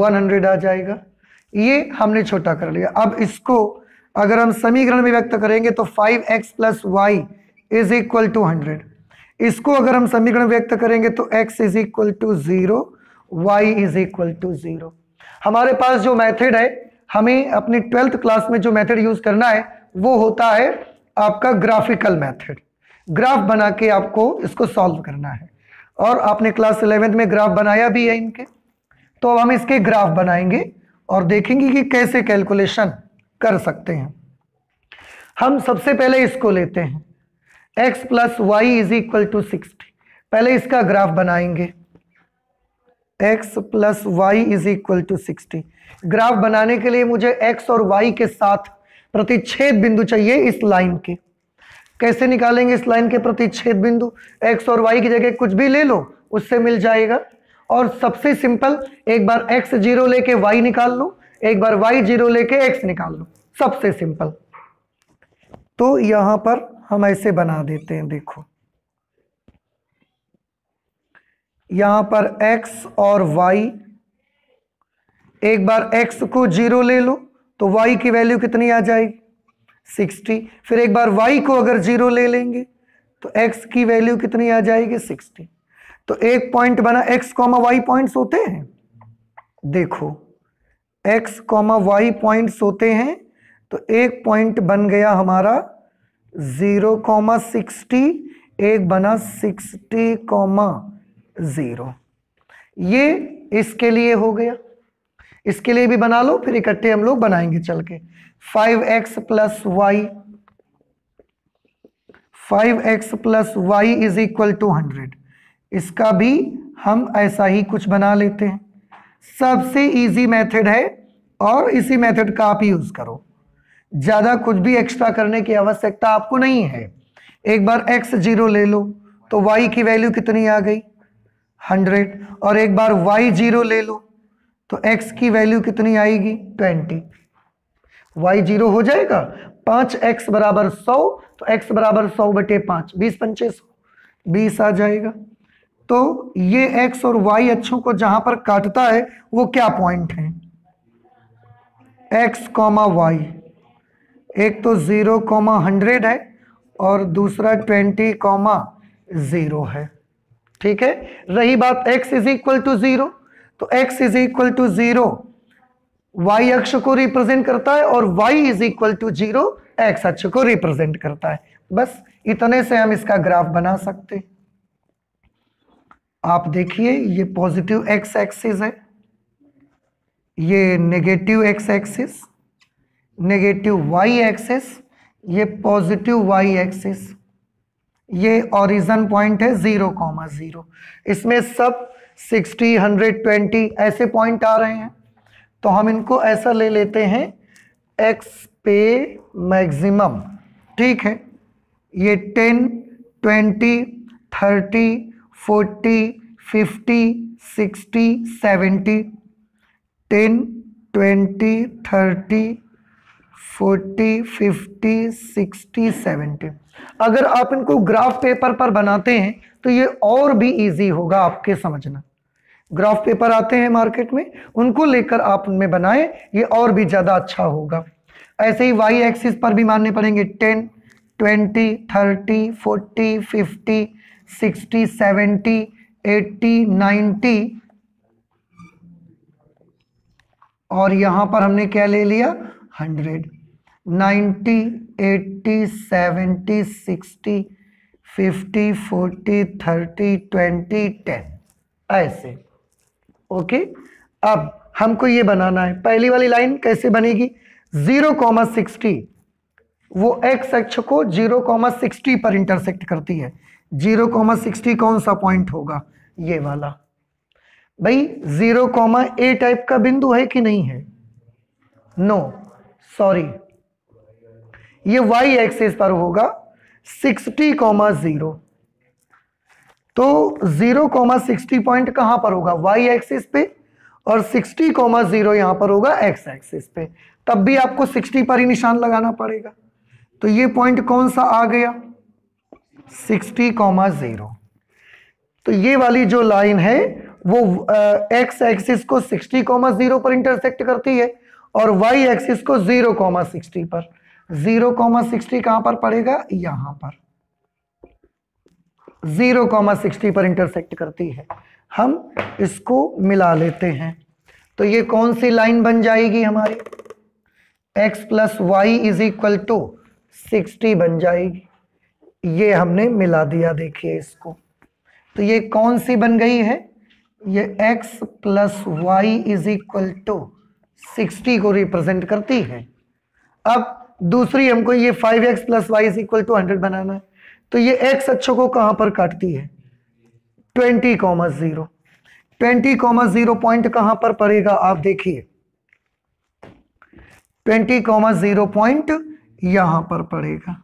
वन हंड्रेड आ जाएगा ये हमने छोटा कर लिया अब इसको अगर हम समीकरण में व्यक्त करेंगे तो five x plus y is equal to hundred इसको अगर हम समीकरण व्यक्त करेंगे तो x is equal to zero y is equal to zero हमारे पास जो मेथड है हमें अपनी ट्वेल्थ क्लास में जो मेथड यूज करना है वो होता है आपका ग्राफिकल मेथड ग्राफ बना के आपको इसको सॉल्व करना है और आपने क्लास इलेवेंथ में ग्राफ बनाया भी है इनके तो अब हम इसके ग्राफ बनाएंगे और देखेंगे कि कैसे कैलकुलेशन कर सकते हैं हम सबसे पहले इसको लेते हैं x plus y is equal to sixty पहले इसका ग्राफ बनाएंगे x plus y is equal to sixty graph बनाने के लिए मुझे x और y के साथ प्रतिच्छेद बिंदु चाहिए इस लाइन के कैसे निकालेंगे इस लाइन के प्रतिच्छेद बिंदु एक्स और वाई की जगह कुछ भी ले लो उससे मिल जाएगा और सबसे सिंपल एक बार एक्स जीरो लेके वाई निकाल लो एक बार वाई जीरो लेके एक्स निकाल लो सबसे सिंपल तो यहां पर हम ऐसे बना देते हैं देखो यहां पर x और y एक बार x को जीरो ले लो तो y की वैल्यू कितनी आ जाएगी 60 फिर एक बार y को अगर जीरो ले लेंगे तो x की वैल्यू कितनी आ जाएगी 60 तो एक पॉइंट बना x कॉमा वाई पॉइंट होते हैं देखो x कॉमा वाई पॉइंट होते हैं तो एक पॉइंट बन गया हमारा ज़ीरो कॉमा सिक्सटी एक बना सिक्सटी कॉमा ज़ीरो ये इसके लिए हो गया इसके लिए भी बना लो फिर इकट्ठे हम लोग बनाएंगे चल के five x plus y five x plus y is equal to hundred इसका भी हम ऐसा ही कुछ बना लेते हैं सबसे इजी मेथड है और इसी मेथड का आप यूज़ करो ज्यादा कुछ भी एक्स्ट्रा करने की आवश्यकता आपको नहीं है एक बार एक्स जीरो ले लो तो वाई की वैल्यू कितनी आ गई हंड्रेड और एक बार वाई जीरो ले लो तो एक्स की वैल्यू कितनी आएगी ट्वेंटी वाई जीरो हो जाएगा पांच एक्स बराबर सौ तो एक्स बराबर सौ बटे पांच बीस पंचे सौ बीस आ जाएगा तो ये एक्स और वाई अच्छों को जहां पर काटता है वो क्या पॉइंट है एक्स कॉमा वाई एक तो ज़ीरो कॉमा हंड्रेड है और दूसरा ट्वेंटी कॉमा ज़ीरो है ठीक है रही बात x is equal to zero तो x is equal to zero y अक्ष को रिप्रेजेंट करता है और y is equal to zero x अक्ष को रिप्रेजेंट करता है बस इतने से हम इसका ग्राफ बना सकते आप देखिए ये पॉजिटिव एक्स एक्सिस है ये negative x axis negative y axis ये पॉजिटिव वाई एक्सिस ये ओरिजन पॉइंट है ज़ीरो कॉमा ज़ीरो इसमें सब सिक्सटी हंड्रेड ट्वेंटी ऐसे पॉइंट आ रहे हैं तो हम इनको ऐसा ले लेते हैं एक्स पे मैक्सिमम ठीक है ये ten twenty thirty forty fifty sixty seventy ten twenty thirty forty fifty sixty seventy अगर आप इनको ग्राफ पेपर पर बनाते हैं तो ये और भी इजी होगा आपके समझना ग्राफ पेपर आते हैं मार्केट में उनको लेकर आप उनमें बनाए ये और भी ज़्यादा अच्छा होगा ऐसे ही वाई एक्सिस पर भी मानने पड़ेंगे ten twenty thirty forty fifty sixty seventy eighty ninety और यहां पर हमने क्या ले लिया hundred ninety eighty seventy sixty fifty forty thirty twenty ten ऐसे ओके अब हमको ये बनाना है पहली वाली लाइन कैसे बनेगी जीरो कॉमा सिक्सटी वो एक्स अक्ष को जीरो कॉमा सिक्सटी पर इंटरसेक्ट करती है जीरो कॉमा सिक्सटी कौन सा पॉइंट होगा ये वाला भाई जीरो कॉमा ए टाइप का बिंदु है कि नहीं है नो no, सॉरी ये वाई एक्सिस पर होगा सिक्सटी कॉमा जीरो तो जीरो कॉमा सिक्सटी पॉइंट कहां पर होगा वाई एक्सिस पे और सिक्सटी कॉमा जीरो यहां पर होगा एक्स एक्सिस पे तब भी आपको सिक्सटी पर ही निशान लगाना पड़ेगा तो ये पॉइंट कौन सा आ गया सिक्सटी कॉमा जीरो तो ये वाली जो लाइन है वो एक्स एक्सिस को सिक्सटी कॉमा जीरो पर इंटरसेक्ट करती है और वाई एक्सिस को जीरो कॉमा सिक्सटी पर जीरो कॉमा सिक्सटी कहां पर पड़ेगा यहां पर जीरो कॉमा सिक्सटी पर इंटरसेक्ट करती है हम इसको मिला लेते हैं तो ये कौन सी लाइन बन जाएगी हमारी x plus y is equal to sixty बन जाएगी ये हमने मिला दिया देखिए इसको तो ये कौन सी बन गई है ये x plus y is equal to sixty को रिप्रेजेंट करती है अब दूसरी हमको ये five x plus y is equal to hundred बनाना है तो ये एक्स अच्छों को कहां पर काटती है twenty comma zero twenty comma zero point कहां पर पड़ेगा आप देखिए ट्वेंटी कॉमा जीरो पॉइंट यहां पर पड़ेगा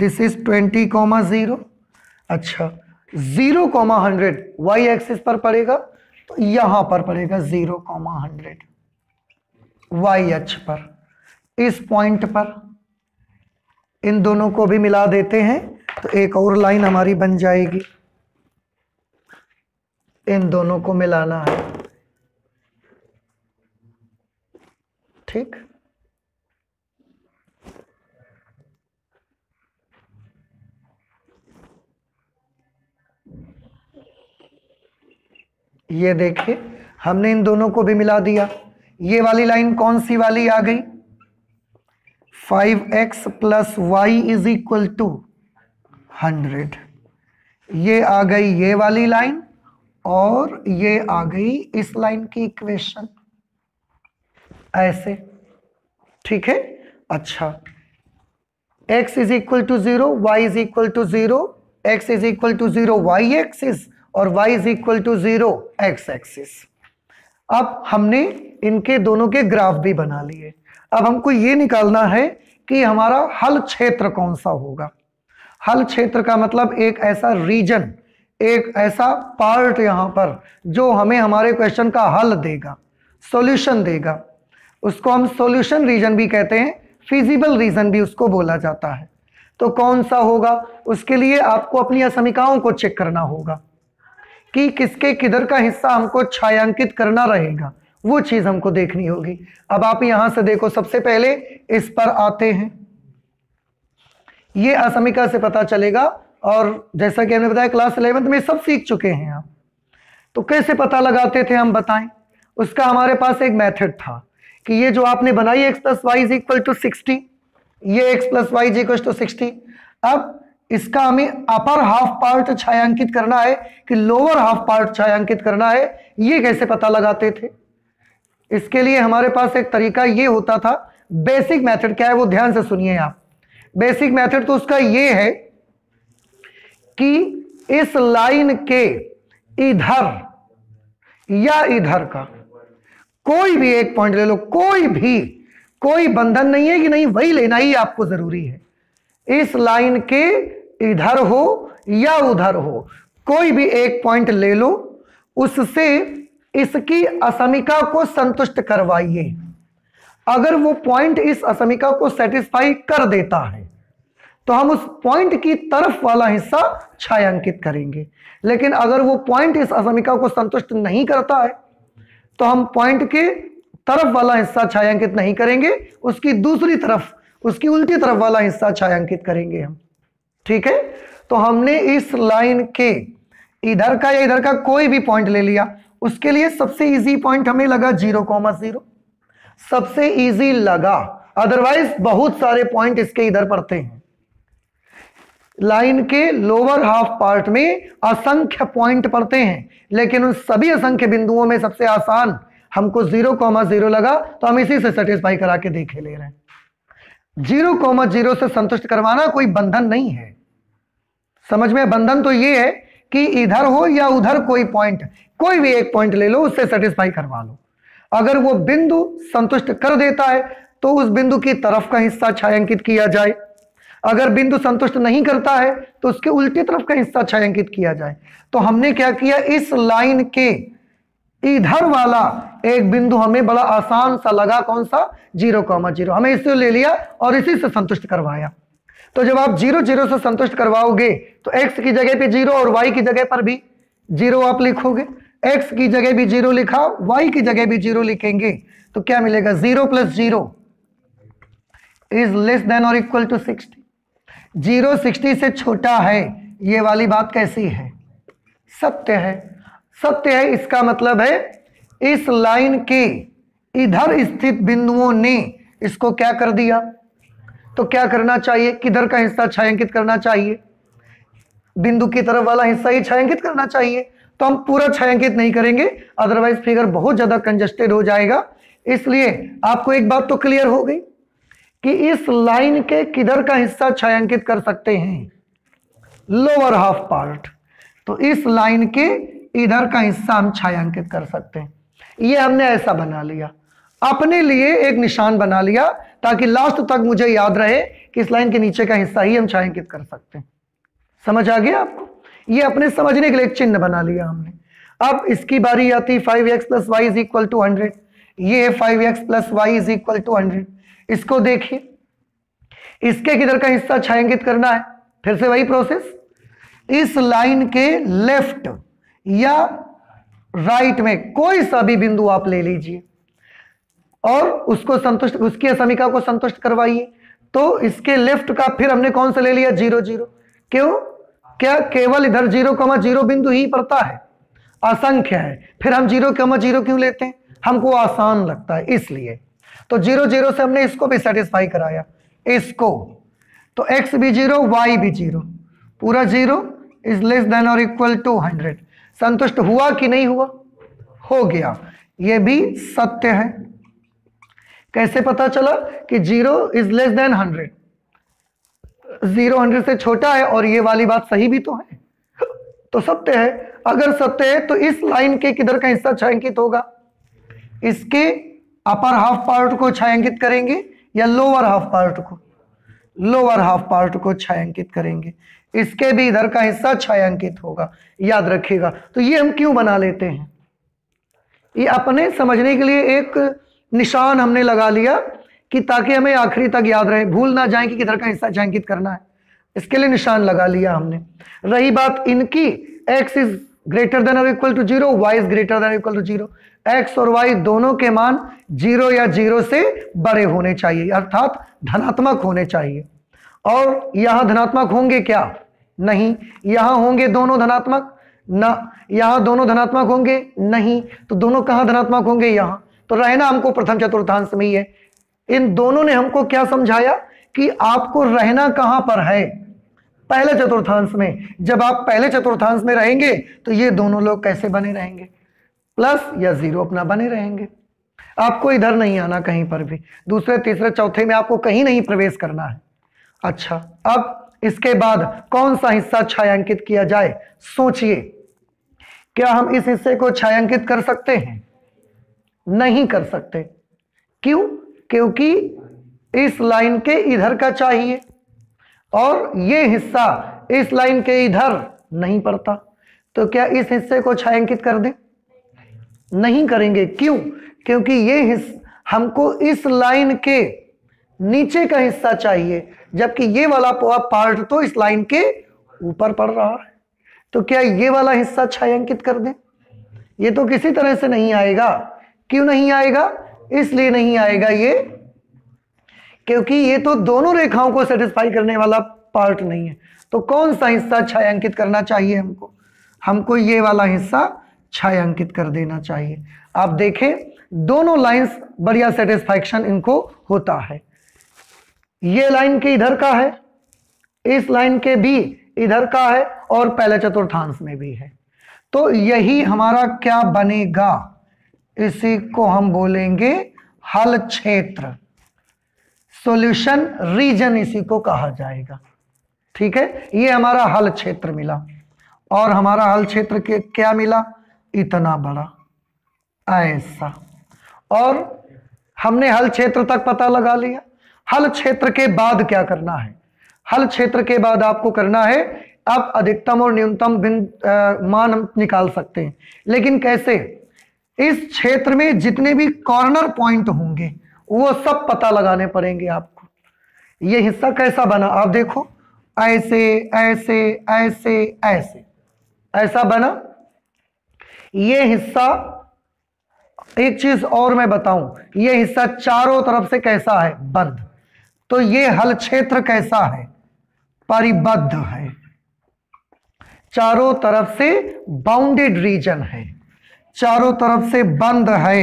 this is twenty comma zero अच्छा zero comma hundred y axis पर पड़ेगा तो यहां पर पड़ेगा zero comma hundred y h पर इस पॉइंट पर इन दोनों को भी मिला देते हैं तो एक और लाइन हमारी बन जाएगी इन दोनों को मिलाना है ठीक ये देखिए हमने इन दोनों को भी मिला दिया ये वाली लाइन कौन सी वाली आ गई five x plus y is equal to hundred ये आ गई ये वाली लाइन और ये आ गई इस लाइन की इक्वेशन ऐसे ठीक है अच्छा x is equal to zero y is equal to zero x is equal to zero y axis और y is equal to zero x axis अब हमने इनके दोनों के ग्राफ भी बना लिए अब हमको ये निकालना है कि हमारा हल क्षेत्र कौन सा होगा हल क्षेत्र का मतलब एक ऐसा रीजन एक ऐसा पार्ट यहाँ पर जो हमें हमारे क्वेश्चन का हल देगा सॉल्यूशन देगा उसको हम सॉल्यूशन रीजन भी कहते हैं फिजिबल रीजन भी उसको बोला जाता है तो कौन सा होगा उसके लिए आपको अपनी असमिकाओं को चेक करना होगा कि किसके किधर का हिस्सा हमको छायांकित करना रहेगा वो चीज हमको देखनी होगी अब आप यहां से देखो सबसे पहले इस पर आते हैं ये असमिका से पता चलेगा और जैसा कि हमने बताया क्लास इलेवेंथ में सब सीख चुके हैं आप तो कैसे पता लगाते थे हम बताएं उसका हमारे पास एक मेथड था कि ये जो आपने बनाई x plus y is equal to sixty ये x plus y is equal to sixty अब इसका हमें अपर हाफ पार्ट छायांकित करना है कि लोअर हाफ पार्ट छायांकित करना है ये कैसे पता लगाते थे इसके लिए हमारे पास एक तरीका ये होता था बेसिक मेथड क्या है वो ध्यान से सुनिए आप बेसिक मेथड तो उसका ये है कि इस लाइन के इधर या इधर का कोई भी एक पॉइंट ले लो कोई भी कोई बंधन नहीं है कि नहीं वही लेना ही आपको जरूरी है इस लाइन के इधर हो या उधर हो कोई भी एक पॉइंट ले लो उससे इसकी असमिका को संतुष्ट करवाइए अगर वो पॉइंट इस असमिका को सेटिस्फाई कर देता है तो हम उस पॉइंट की तरफ वाला हिस्सा छायांकित करेंगे लेकिन अगर वो पॉइंट इस असमिका को संतुष्ट नहीं करता है तो हम पॉइंट के तरफ वाला हिस्सा छायांकित नहीं करेंगे उसकी दूसरी तरफ उसकी उल्टी तरफ वाला हिस्सा छायांकित करेंगे हम ठीक है तो हमने इस लाइन के इधर का या इधर का कोई भी पॉइंट ले लिया उसके लिए सबसे इजी पॉइंट हमें लगा जीरो कॉमा जीरो सबसे इजी लगा अदरवाइज बहुत सारे पॉइंट इसके इधर पड़ते हैं लाइन के लोअर हाफ पार्ट में असंख्य पॉइंट पड़ते हैं लेकिन उन सभी असंख्य बिंदुओं में सबसे आसान हमको जीरो कॉमा जीरो लगा तो हम इसी से सेटिस्फाई करा के देखे ले रहे हैं जीरो कॉमा जीरो से संतुष्ट करवाना कोई बंधन नहीं है समझ में बंधन तो ये है कि इधर हो या उधर कोई पॉइंट कोई भी एक पॉइंट ले लो उससे सेटिस्फाई करवा लो अगर वो बिंदु संतुष्ट कर देता है तो उस बिंदु की तरफ का हिस्सा छायांकित किया जाए अगर बिंदु संतुष्ट नहीं करता है तो उसके उल्टी तरफ का हिस्सा छायांकित किया जाए तो हमने क्या किया इस लाइन के इधर वाला एक बिंदु हमें बड़ा आसान सा लगा कौन सा जीरो कॉमा जीरो हमें इससे ले लिया और इसी से संतुष्ट करवाया तो जब आप जीरो जीरो से संतुष्ट करवाओगे तो एक्स की जगह पे जीरो और वाई की जगह पर भी जीरो आप लिखोगे एक्स की जगह भी जीरो लिखा वाई की जगह भी जीरो लिखेंगे तो क्या मिलेगा zero plus zero is less than और equal to sixty zero sixty से छोटा है ये वाली बात कैसी है सत्य है सत्य है इसका मतलब है इस लाइन के इधर स्थित बिंदुओं ने इसको क्या कर दिया तो क्या करना चाहिए किधर का हिस्सा छायांकित करना चाहिए बिंदु की तरफ वाला हिस्सा ही छायांकित करना चाहिए तो हम पूरा छायांकित नहीं करेंगे अदरवाइज फिगर बहुत ज़्यादा कंजस्टेड हो जाएगा इसलिए आपको एक बात तो क्लियर हो गई कि इस लाइन के किधर का हिस्सा छायांकित कर सकते हैं लोअर हाफ पार्ट तो इस लाइन के इधर का हिस्सा हम छायांकित कर सकते हैं ये हमने ऐसा बना लिया अपने लिए एक निशान बना लिया ताकि लास्ट तक मुझे याद रहे कि इस लाइन के नीचे का हिस्सा ही हम छायांकित कर सकते हैं समझ आ गया आपको ये अपने समझने के लिए एक चिन्ह बना लिया हमने अब इसकी बारी आती five x plus y is equal to hundred ये है five x plus y is equal to hundred इसको देखिए इसके किधर का हिस्सा छायांकित करना है फिर से वही प्रोसेस इस लाइन के लेफ्ट या राइट में कोई सा भी बिंदु आप ले लीजिए और उसको संतुष्ट उसकी असमिका को संतुष्ट करवाइए तो इसके लेफ्ट का फिर हमने कौन सा ले लिया जीरो जीरो क्यों क्या केवल इधर जीरो कमा जीरो बिंदु ही पड़ता है असंख्य है फिर हम जीरो कमा जीरो क्यों लेते हैं हमको आसान लगता है इसलिए तो जीरो जीरो से हमने इसको भी सेटिस्फाई कराया इसको तो एक्स भी जीरो वाई भी जीरो पूरा जीरो इज लेस देन और इक्वल टू हंड्रेड संतुष्ट हुआ कि नहीं हुआ हो गया ये भी सत्य है कैसे पता चला कि zero is less than hundred zero hundred से छोटा है और ये वाली बात सही भी तो है तो सत्य है अगर सत्य है तो इस लाइन के किधर का हिस्सा छायांकित होगा इसके अपर हाफ पार्ट को छायांकित करेंगे या लोअर हाफ पार्ट को लोअर हाफ पार्ट को छायांकित करेंगे इसके भी इधर का हिस्सा छायांकित होगा याद रखिएगा तो ये हम क्यों बना लेते हैं ये अपने समझने के लिए एक निशान हमने लगा लिया कि ताकि हमें आखिरी तक याद रहे भूल ना जाए कि किधर का हिस्सा चिन्हित करना है इसके लिए निशान लगा लिया हमने रही बात इनकी एक्स इज ग्रेटर देन और equal to zero y is greater than equal to zero x और वाई दोनों के मान जीरो या जीरो से बड़े होने चाहिए अर्थात धनात्मक होने चाहिए और यहां धनात्मक होंगे क्या नहीं यहां होंगे दोनों धनात्मक ना यहां दोनों धनात्मक होंगे नहीं तो दोनों कहां धनात्मक होंगे यहां तो रहना हमको प्रथम चतुर्थांश में ही है इन दोनों ने हमको क्या समझाया कि आपको रहना कहां पर है पहले चतुर्थांश में जब आप पहले चतुर्थांश में रहेंगे तो ये दोनों लोग कैसे बने रहेंगे प्लस या जीरो अपना बने रहेंगे आपको इधर नहीं आना कहीं पर भी दूसरे तीसरे चौथे में आपको कहीं नहीं प्रवेश करना है अच्छा अब इसके बाद कौन सा हिस्सा छायांकित किया जाए सोचिए क्या हम इस हिस्से को छायांकित कर सकते हैं नहीं कर सकते क्यों क्योंकि इस लाइन के इधर का चाहिए और ये हिस्सा इस लाइन के इधर नहीं पड़ता तो क्या इस हिस्से को छायांकित कर दें नहीं करेंगे क्यों क्योंकि ये हिस्स हमको इस लाइन के नीचे का हिस्सा चाहिए जबकि ये वाला पार्ट तो इस लाइन के ऊपर पड़ रहा है तो क्या ये वाला हिस्सा छायांकित कर दें ये तो किसी तरह से नहीं आएगा क्यों नहीं आएगा इसलिए नहीं आएगा ये क्योंकि ये तो दोनों रेखाओं को सेटिस्फाई करने वाला पार्ट नहीं है तो कौन सा हिस्सा छायांकित करना चाहिए हमको हमको ये वाला हिस्सा छायांकित कर देना चाहिए आप देखें दोनों लाइंस बढ़िया सेटिस्फैक्शन इनको होता है ये लाइन के इधर का है इस लाइन के भी इधर का है और पहले चतुर्थांश में भी है तो यही हमारा क्या बनेगा इसी को हम बोलेंगे हल क्षेत्र सॉल्यूशन रीजन इसी को कहा जाएगा ठीक है ये हमारा हल क्षेत्र मिला और हमारा हल क्षेत्र क्या मिला इतना बड़ा ऐसा और हमने हल क्षेत्र तक पता लगा लिया हल क्षेत्र के बाद क्या करना है हल क्षेत्र के बाद आपको करना है आप अधिकतम और न्यूनतम मान निकाल सकते हैं लेकिन कैसे इस क्षेत्र में जितने भी कॉर्नर पॉइंट होंगे वो सब पता लगाने पड़ेंगे आपको ये हिस्सा कैसा बना आप देखो ऐसे ऐसे ऐसे ऐसे ऐसा बना ये हिस्सा एक चीज और मैं बताऊं ये हिस्सा चारों तरफ से कैसा है बंद तो ये हल क्षेत्र कैसा है परिबद्ध है चारों तरफ से बाउंडेड रीजन है चारों तरफ से बंद है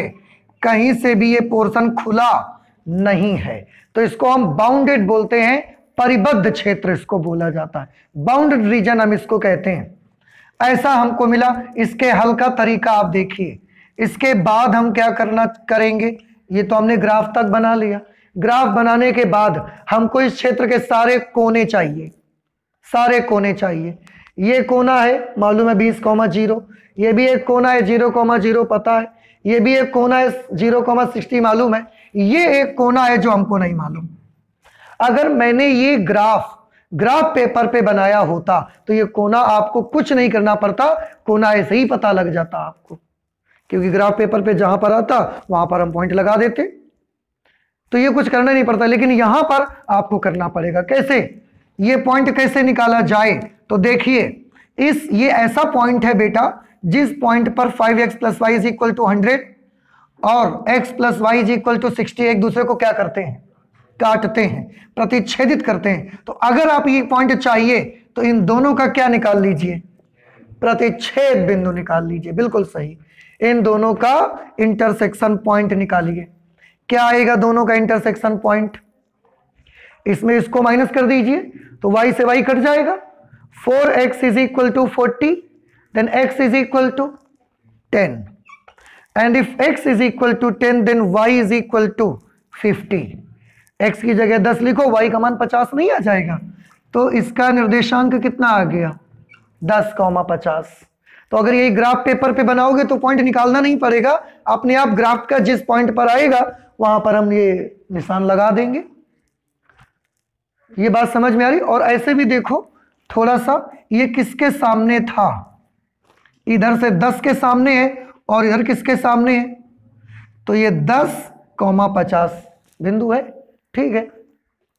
कहीं से भी ये पोर्शन खुला नहीं है तो इसको हम बाउंडेड बोलते हैं परिबद्ध क्षेत्र इसको बोला जाता है बाउंडेड रीजन हम इसको कहते हैं ऐसा हमको मिला इसके हल का तरीका आप देखिए इसके बाद हम क्या करना करेंगे ये तो हमने ग्राफ तक बना लिया ग्राफ बनाने के बाद हमको इस क्षेत्र के सारे कोने चाहिए सारे कोने चाहिए ये कोना है मालूम है बीस कॉमा जीरो ये भी एक कोना है जीरो कॉमा जीरो पता है ये भी एक कोना है जीरो कॉमा सिक्सटी मालूम है ये एक कोना है जो हमको नहीं मालूम अगर मैंने ये ग्राफ ग्राफ पेपर पे बनाया होता तो ये कोना आपको कुछ नहीं करना पड़ता कोना ऐसे ही पता लग जाता आपको क्योंकि ग्राफ पेपर पे जहां पर आता वहां पर हम पॉइंट लगा देते तो ये कुछ करना नहीं पड़ता लेकिन यहां पर आपको करना पड़ेगा कैसे ये पॉइंट कैसे निकाला जाए तो देखिए इस ये ऐसा पॉइंट है बेटा जिस पॉइंट पर five x plus y is equal to hundred और x plus y is equal to sixty एक दूसरे को क्या करते हैं काटते हैं प्रतिच्छेदित करते हैं तो अगर आप ये पॉइंट चाहिए तो इन दोनों का क्या निकाल लीजिए प्रतिच्छेद बिंदु निकाल लीजिए बिल्कुल सही इन दोनों का इंटरसेक्शन पॉइंट निकालिए क्या आएगा दोनों का इंटरसेक्शन पॉइंट इसमें इसको माइनस कर दीजिए तो वाई से वाई कट जाएगा four x is equal to forty then x is equal to ten and if x is equal to ten then y is equal to fifty x की जगह दस लिखो वाई का मान पचास नहीं आ जाएगा तो इसका निर्देशांक कितना आ गया दस कौमा पचास तो अगर यही ग्राफ पेपर पे बनाओगे तो पॉइंट निकालना नहीं पड़ेगा अपने आप ग्राफ का जिस पॉइंट पर आएगा वहां पर हम ये निशान लगा देंगे ये बात समझ में आ रही और ऐसे भी देखो थोड़ा सा ये किसके सामने था इधर से दस के सामने है और इधर किसके सामने है तो ये दस कौमा पचास बिंदु है ठीक है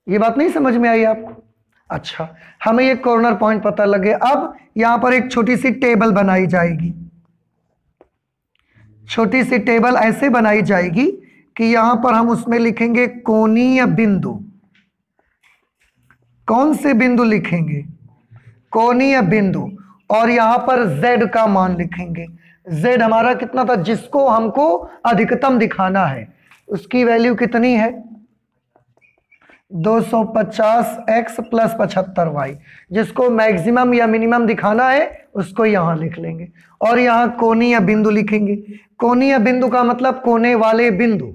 ये बात नहीं समझ में आई आपको अच्छा हमें ये कॉर्नर पॉइंट पता लगे अब यहां पर एक छोटी सी टेबल बनाई जाएगी छोटी सी टेबल ऐसे बनाई जाएगी कि यहां पर हम उसमें लिखेंगे कोणीय बिंदु कौन से बिंदु लिखेंगे कोणीय बिंदु और यहां पर z का मान लिखेंगे z हमारा कितना था जिसको हमको अधिकतम दिखाना है उसकी वैल्यू कितनी है 250x प्लस पचहत्तर वाई जिसको मैक्सिमम या मिनिमम दिखाना है उसको यहां लिख लेंगे और कोनी कोणीय बिंदु लिखेंगे कोणीय बिंदु का मतलब कोने वाले बिंदु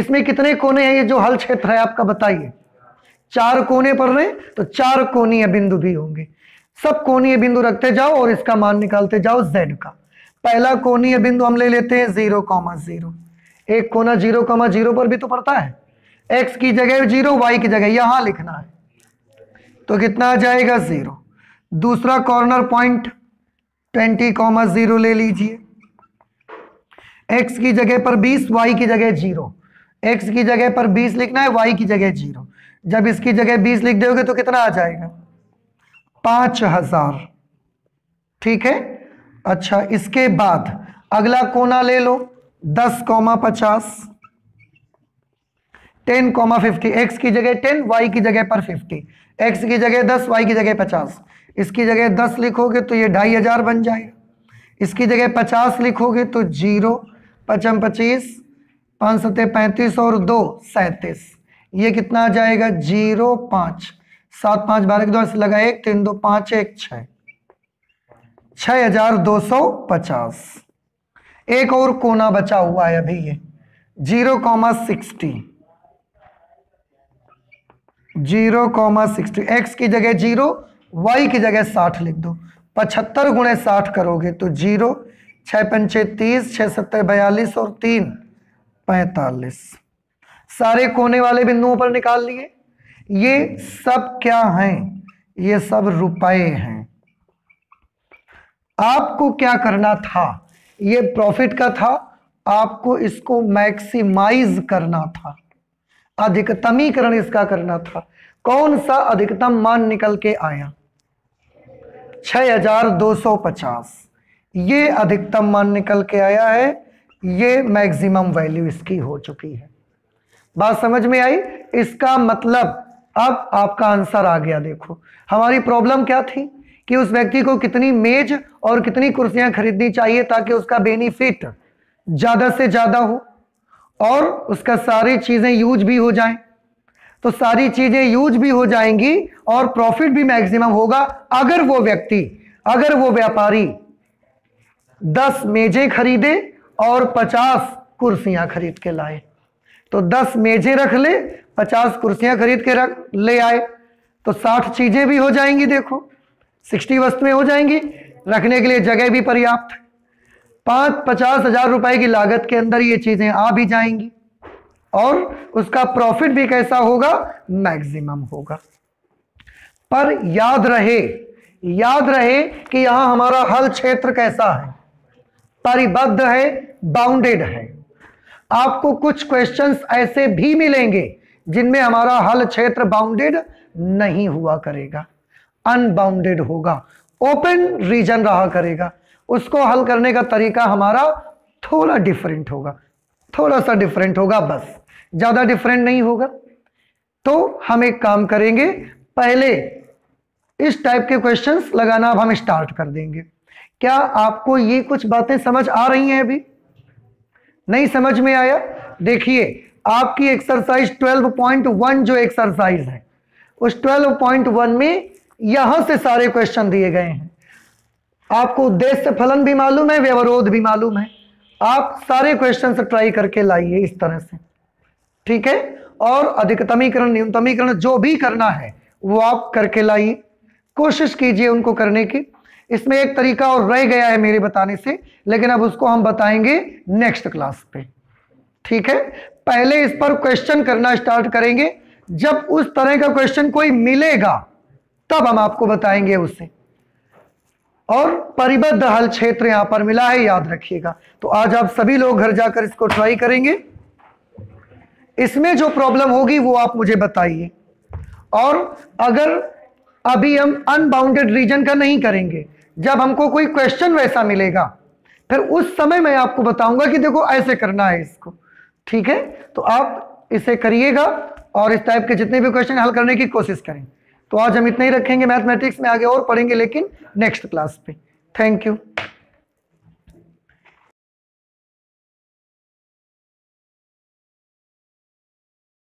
इसमें कितने कोने हैं ये जो हल क्षेत्र है आपका बताइए चार कोने पड़ रहे तो चार कोणीय बिंदु भी होंगे सब कोणीय बिंदु रखते जाओ और इसका मान निकालते जाओ जेड का पहला कोणीय बिंदु हम ले लेते हैं जीरो कॉमा जीरो एक कोना जीरो कॉमा जीरो पर भी तो पड़ता है एक्स की जगह जीरो वाई की जगह यहां लिखना है तो कितना आ जाएगा जीरो दूसरा corner point twenty comma zero ले लीजिए एक्स की जगह पर बीस वाई की जगह जीरो एक्स की जगह पर बीस लिखना है वाई की जगह जीरो जब इसकी जगह बीस लिख दोगे तो कितना आ जाएगा पांच हजार ठीक है अच्छा इसके बाद अगला कोना ले लो दस कौमा पचास टेन कॉमा फिफ्टी एक्स की जगह टेन वाई की जगह पर फिफ्टी एक्स की जगह दस वाई की जगह पचास इसकी जगह दस लिखोगे तो ये ढाई हज़ार बन जाएगा इसकी जगह पचास लिखोगे तो जीरो पचम पच्चीस पाँच सत्य पैंतीस और दो सैंतीस ये कितना आ जाएगा जीरो पाँच सात पांच बारह के दो से लगा एक तीन दो पांच एक छ हजार दो सौ पचास एक और कोना बचा हुआ है अभी ये zero comma sixty zero comma sixty x की जगह जीरो वाई की जगह साठ लिख दो पचहत्तर गुणे साठ करोगे तो जीरो छ पंचे तीस छः सत्तर बयालीस और तीन पैतालीस सारे कोने वाले बिंदुओं पर निकाल लिए ये सब क्या हैं ये सब रुपए हैं आपको क्या करना था ये प्रॉफिट का था आपको इसको मैक्सिमाइज करना था अधिकतमीकरण इसका करना था कौन सा अधिकतम मान निकल के आया 6250 ये अधिकतम मान निकल के आया है ये मैक्सिमम वैल्यू इसकी हो चुकी है बात समझ में आई इसका मतलब अब आपका आंसर आ गया देखो हमारी प्रॉब्लम क्या थी कि उस व्यक्ति को कितनी मेज और कितनी कुर्सियां खरीदनी चाहिए ताकि उसका बेनिफिट ज़्यादा से ज़्यादा हो और उसका सारी चीज़ें यूज भी हो जाएं तो सारी चीज़ें यूज भी हो जाएंगी और प्रॉफिट भी मैक्सिमम होगा अगर वो व्यक्ति अगर वो व्यापारी दस मेजे खरीदे और पचास कुर्सियां खरीद के लाए तो दस मेजे रख ले पचास कुर्सियां खरीद के रख ले आए तो साठ चीज़ें भी हो जाएंगी देखो सिक्सटी वस्तुएं हो जाएंगी रखने के लिए जगह भी पर्याप्त पाँच पचास हजार रुपए की लागत के अंदर ये चीज़ें आ भी जाएंगी और उसका प्रॉफिट भी कैसा होगा मैक्सिमम होगा पर याद रहे याद रहे कि यहां हमारा हल क्षेत्र कैसा है परिबद्ध है बाउंडेड है आपको कुछ क्वेश्चंस ऐसे भी मिलेंगे जिनमें हमारा हल क्षेत्र बाउंडेड नहीं हुआ करेगा अनबाउंडेड होगा ओपन रीजन रहा करेगा उसको हल करने का तरीका हमारा थोड़ा डिफरेंट होगा थोड़ा सा डिफरेंट होगा बस ज़्यादा डिफरेंट नहीं होगा तो हम एक काम करेंगे पहले इस टाइप के क्वेश्चंस लगाना अब हम स्टार्ट कर देंगे क्या आपको ये कुछ बातें समझ आ रही हैं अभी नहीं समझ में आया देखिए आपकी एक्सरसाइज 12.1 जो एक्सरसाइज है उस 12.1 में यहां से सारे क्वेश्चन दिए गए हैं आपको उद्देश्य फलन भी मालूम है व्यवरोध भी मालूम है आप सारे क्वेश्चन ट्राई करके लाइए इस तरह से ठीक है और अधिकतमीकरण न्यूनतमीकरण जो भी करना है वो आप करके लाइए कोशिश कीजिए उनको करने की इसमें एक तरीका और रह गया है मेरे बताने से लेकिन अब उसको हम बताएंगे नेक्स्ट क्लास पे ठीक है पहले इस पर क्वेश्चन करना स्टार्ट करेंगे जब उस तरह का क्वेश्चन कोई मिलेगा तब हम आपको बताएंगे उससे और परिबद्ध हल क्षेत्र यहां पर मिला है याद रखिएगा तो आज आप सभी लोग घर जाकर इसको ट्राई करेंगे इसमें जो प्रॉब्लम होगी वो आप मुझे बताइए और अगर अभी हम अनबाउंडेड रीजन का नहीं करेंगे जब हमको कोई क्वेश्चन वैसा मिलेगा फिर उस समय मैं आपको बताऊंगा कि देखो ऐसे करना है इसको ठीक है तो आप इसे करिएगा और इस टाइप के जितने भी क्वेश्चन हल करने की कोशिश करें तो आज हम इतना ही रखेंगे मैथमेटिक्स में आगे और पढ़ेंगे लेकिन नेक्स्ट क्लास पे थैंक यू